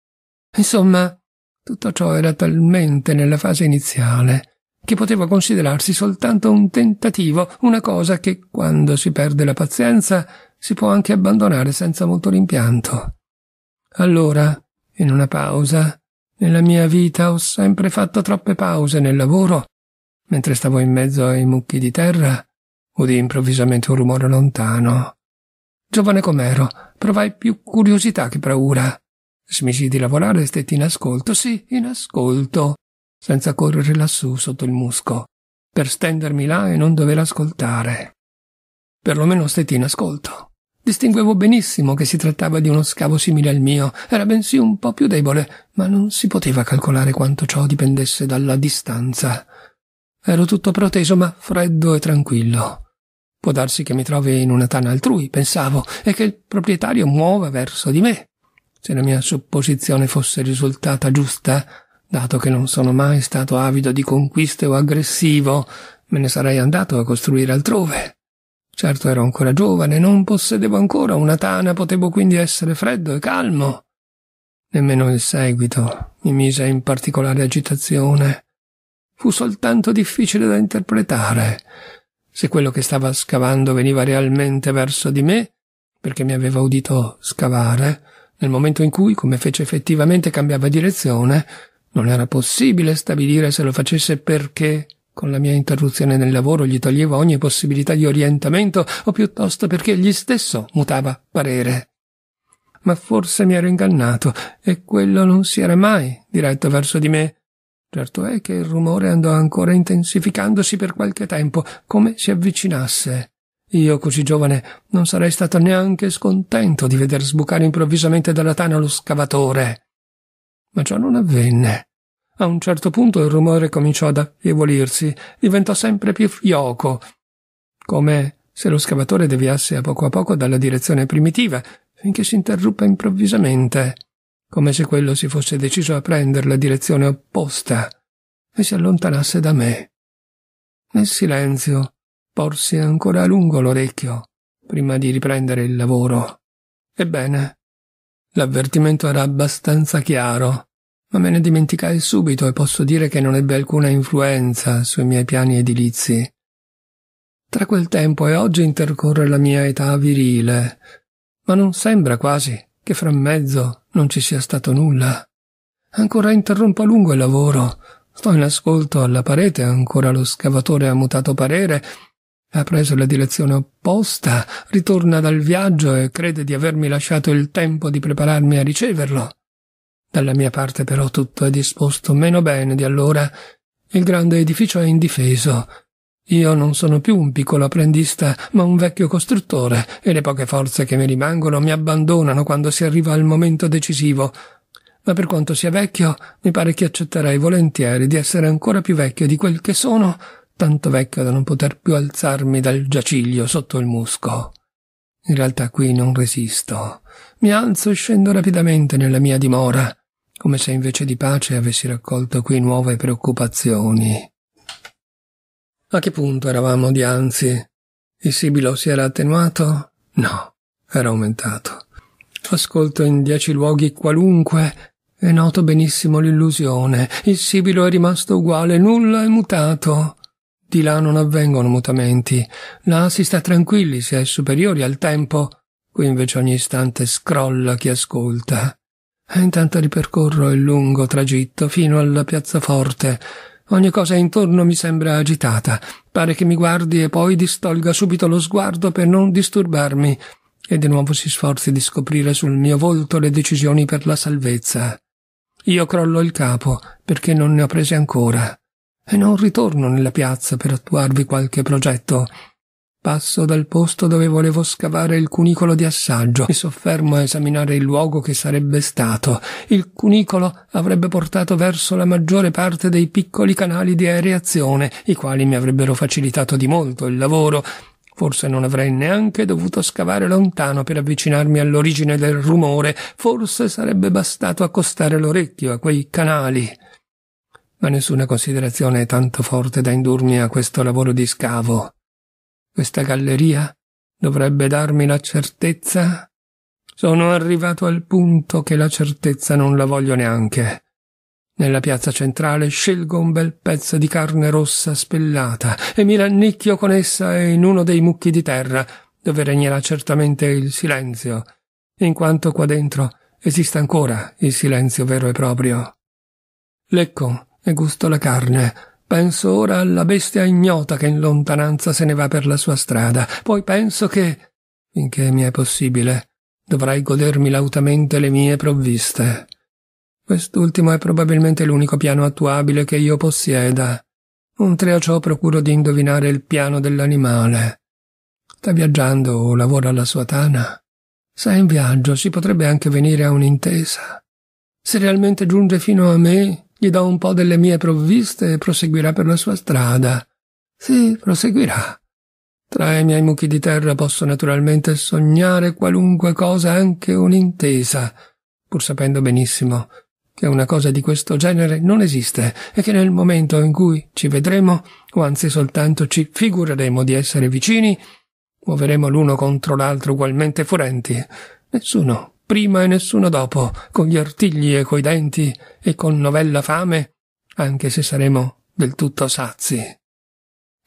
Insomma, tutto ciò era talmente nella fase iniziale che poteva considerarsi soltanto un tentativo, una cosa che, quando si perde la pazienza, si può anche abbandonare senza molto rimpianto. Allora, in una pausa, nella mia vita ho sempre fatto troppe pause nel lavoro, mentre stavo in mezzo ai mucchi di terra, udì improvvisamente un rumore lontano. Giovane com'ero, provai più curiosità che paura. Si di lavorare e stetti in ascolto, sì, in ascolto, senza correre lassù sotto il musco, per stendermi là e non dover ascoltare. Per lo meno stetti in ascolto. Distinguevo benissimo che si trattava di uno scavo simile al mio, era bensì un po più debole, ma non si poteva calcolare quanto ciò dipendesse dalla distanza. Ero tutto proteso, ma freddo e tranquillo. Può darsi che mi trovi in una tana altrui, pensavo, e che il proprietario muova verso di me se la mia supposizione fosse risultata giusta, dato che non sono mai stato avido di conquiste o aggressivo, me ne sarei andato a costruire altrove. Certo ero ancora giovane, non possedevo ancora una tana, potevo quindi essere freddo e calmo. Nemmeno il seguito mi mise in particolare agitazione. Fu soltanto difficile da interpretare. Se quello che stava scavando veniva realmente verso di me, perché mi aveva udito scavare, nel momento in cui, come fece effettivamente, cambiava direzione, non era possibile stabilire se lo facesse perché con la mia interruzione nel lavoro gli toglievo ogni possibilità di orientamento o piuttosto perché egli stesso mutava parere. Ma forse mi ero ingannato e quello non si era mai diretto verso di me. Certo è che il rumore andò ancora intensificandosi per qualche tempo, come si avvicinasse. Io, così giovane, non sarei stato neanche scontento di veder sbucare improvvisamente dalla tana lo scavatore. Ma ciò non avvenne. A un certo punto il rumore cominciò ad affievolirsi, diventò sempre più fioco, come se lo scavatore deviasse a poco a poco dalla direzione primitiva, finché si interruppe improvvisamente, come se quello si fosse deciso a prendere la direzione opposta e si allontanasse da me. Nel silenzio porse ancora a lungo l'orecchio prima di riprendere il lavoro. Ebbene, l'avvertimento era abbastanza chiaro, ma me ne dimenticai subito e posso dire che non ebbe alcuna influenza sui miei piani edilizi. Tra quel tempo e oggi intercorre la mia età virile, ma non sembra quasi che fra mezzo non ci sia stato nulla. Ancora interrompo a lungo il lavoro. Sto in ascolto alla parete, ancora lo scavatore ha mutato parere ha preso la direzione opposta, ritorna dal viaggio e crede di avermi lasciato il tempo di prepararmi a riceverlo. Dalla mia parte però tutto è disposto meno bene di allora. Il grande edificio è indifeso. Io non sono più un piccolo apprendista, ma un vecchio costruttore, e le poche forze che mi rimangono mi abbandonano quando si arriva al momento decisivo. Ma per quanto sia vecchio, mi pare che accetterei volentieri di essere ancora più vecchio di quel che sono tanto vecchio da non poter più alzarmi dal giaciglio sotto il musco. In realtà qui non resisto. Mi alzo e scendo rapidamente nella mia dimora, come se invece di pace avessi raccolto qui nuove preoccupazioni. A che punto eravamo dianzi? Il sibilo si era attenuato? No, era aumentato. Ascolto in dieci luoghi qualunque e noto benissimo l'illusione. Il sibilo è rimasto uguale, nulla è mutato. Di là non avvengono mutamenti. Là si sta tranquilli, si è superiori al tempo. Qui invece ogni istante scrolla chi ascolta. E intanto ripercorro il lungo tragitto fino alla piazza forte. Ogni cosa intorno mi sembra agitata. Pare che mi guardi e poi distolga subito lo sguardo per non disturbarmi e di nuovo si sforzi di scoprire sul mio volto le decisioni per la salvezza. Io crollo il capo perché non ne ho prese ancora e non ritorno nella piazza per attuarvi qualche progetto. Passo dal posto dove volevo scavare il cunicolo di assaggio, e soffermo a esaminare il luogo che sarebbe stato. Il cunicolo avrebbe portato verso la maggiore parte dei piccoli canali di aereazione, i quali mi avrebbero facilitato di molto il lavoro. Forse non avrei neanche dovuto scavare lontano per avvicinarmi all'origine del rumore, forse sarebbe bastato accostare l'orecchio a quei canali ma nessuna considerazione è tanto forte da indurmi a questo lavoro di scavo. Questa galleria dovrebbe darmi la certezza. Sono arrivato al punto che la certezza non la voglio neanche. Nella piazza centrale scelgo un bel pezzo di carne rossa spellata e mi rannicchio con essa in uno dei mucchi di terra, dove regnerà certamente il silenzio, in quanto qua dentro esiste ancora il silenzio vero e proprio. Lecco, e gusto la carne. Penso ora alla bestia ignota che in lontananza se ne va per la sua strada. Poi penso che, finché mi è possibile, dovrai godermi lautamente le mie provviste. Quest'ultimo è probabilmente l'unico piano attuabile che io possieda. Oltre a ciò procuro di indovinare il piano dell'animale. Sta viaggiando o lavora alla sua tana? Se è in viaggio si potrebbe anche venire a un'intesa. Se realmente giunge fino a me, gli do un po' delle mie provviste e proseguirà per la sua strada. Sì, proseguirà. Tra i miei mucchi di terra posso naturalmente sognare qualunque cosa, anche un'intesa, pur sapendo benissimo che una cosa di questo genere non esiste e che nel momento in cui ci vedremo, o anzi soltanto ci figureremo di essere vicini, muoveremo l'uno contro l'altro ugualmente furenti. Nessuno prima e nessuno dopo, con gli artigli e coi denti e con novella fame, anche se saremo del tutto sazi.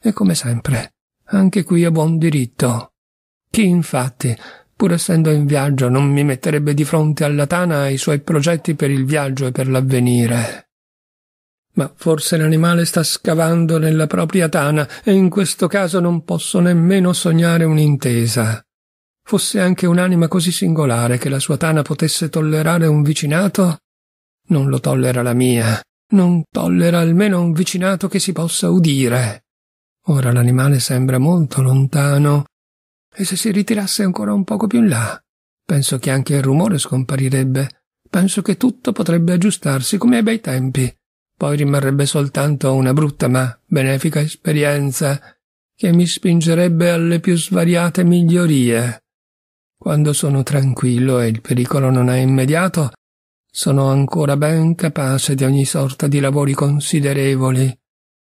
E come sempre, anche qui a buon diritto. Chi infatti, pur essendo in viaggio, non mi metterebbe di fronte alla tana i suoi progetti per il viaggio e per l'avvenire? Ma forse l'animale sta scavando nella propria tana e in questo caso non posso nemmeno sognare un'intesa fosse anche un'anima così singolare che la sua tana potesse tollerare un vicinato, non lo tollera la mia, non tollera almeno un vicinato che si possa udire. Ora l'animale sembra molto lontano, e se si ritirasse ancora un poco più in là, penso che anche il rumore scomparirebbe, penso che tutto potrebbe aggiustarsi come ai bei tempi. Poi rimarrebbe soltanto una brutta ma benefica esperienza che mi spingerebbe alle più svariate migliorie. Quando sono tranquillo e il pericolo non è immediato, sono ancora ben capace di ogni sorta di lavori considerevoli.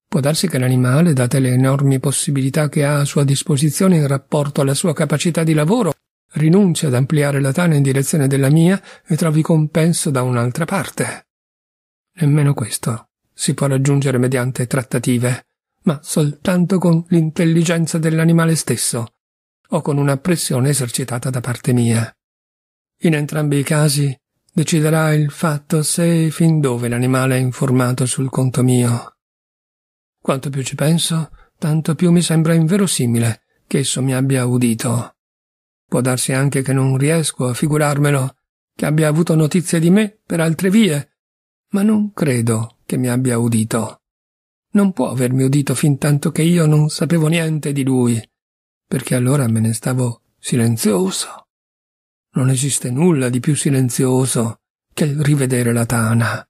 Può darsi che l'animale, date le enormi possibilità che ha a sua disposizione in rapporto alla sua capacità di lavoro, rinunci ad ampliare la tana in direzione della mia e trovi compenso da un'altra parte. Nemmeno questo si può raggiungere mediante trattative, ma soltanto con l'intelligenza dell'animale stesso, o con una pressione esercitata da parte mia. In entrambi i casi deciderà il fatto se e fin dove l'animale è informato sul conto mio. Quanto più ci penso, tanto più mi sembra inverosimile che esso mi abbia udito. Può darsi anche che non riesco a figurarmelo, che abbia avuto notizie di me per altre vie, ma non credo che mi abbia udito. Non può avermi udito fin tanto che io non sapevo niente di lui, perché allora me ne stavo silenzioso. Non esiste nulla di più silenzioso che il rivedere la tana.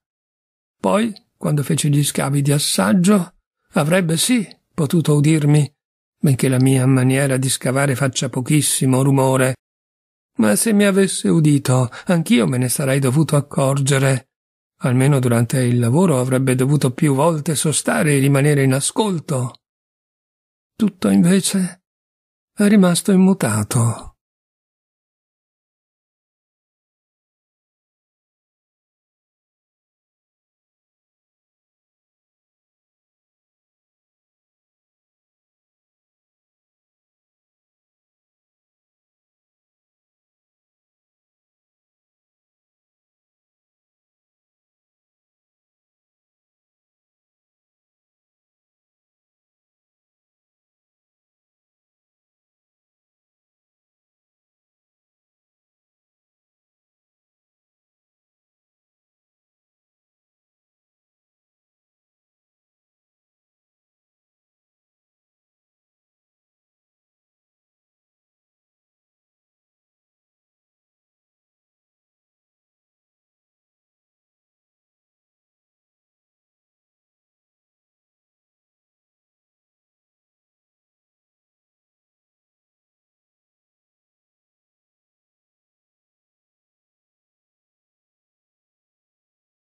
Poi, quando feci gli scavi di assaggio, avrebbe sì potuto udirmi, benché la mia maniera di scavare faccia pochissimo rumore. Ma se mi avesse udito, anch'io me ne sarei dovuto accorgere. Almeno durante il lavoro avrebbe dovuto più volte sostare e rimanere in ascolto. Tutto invece è rimasto immutato,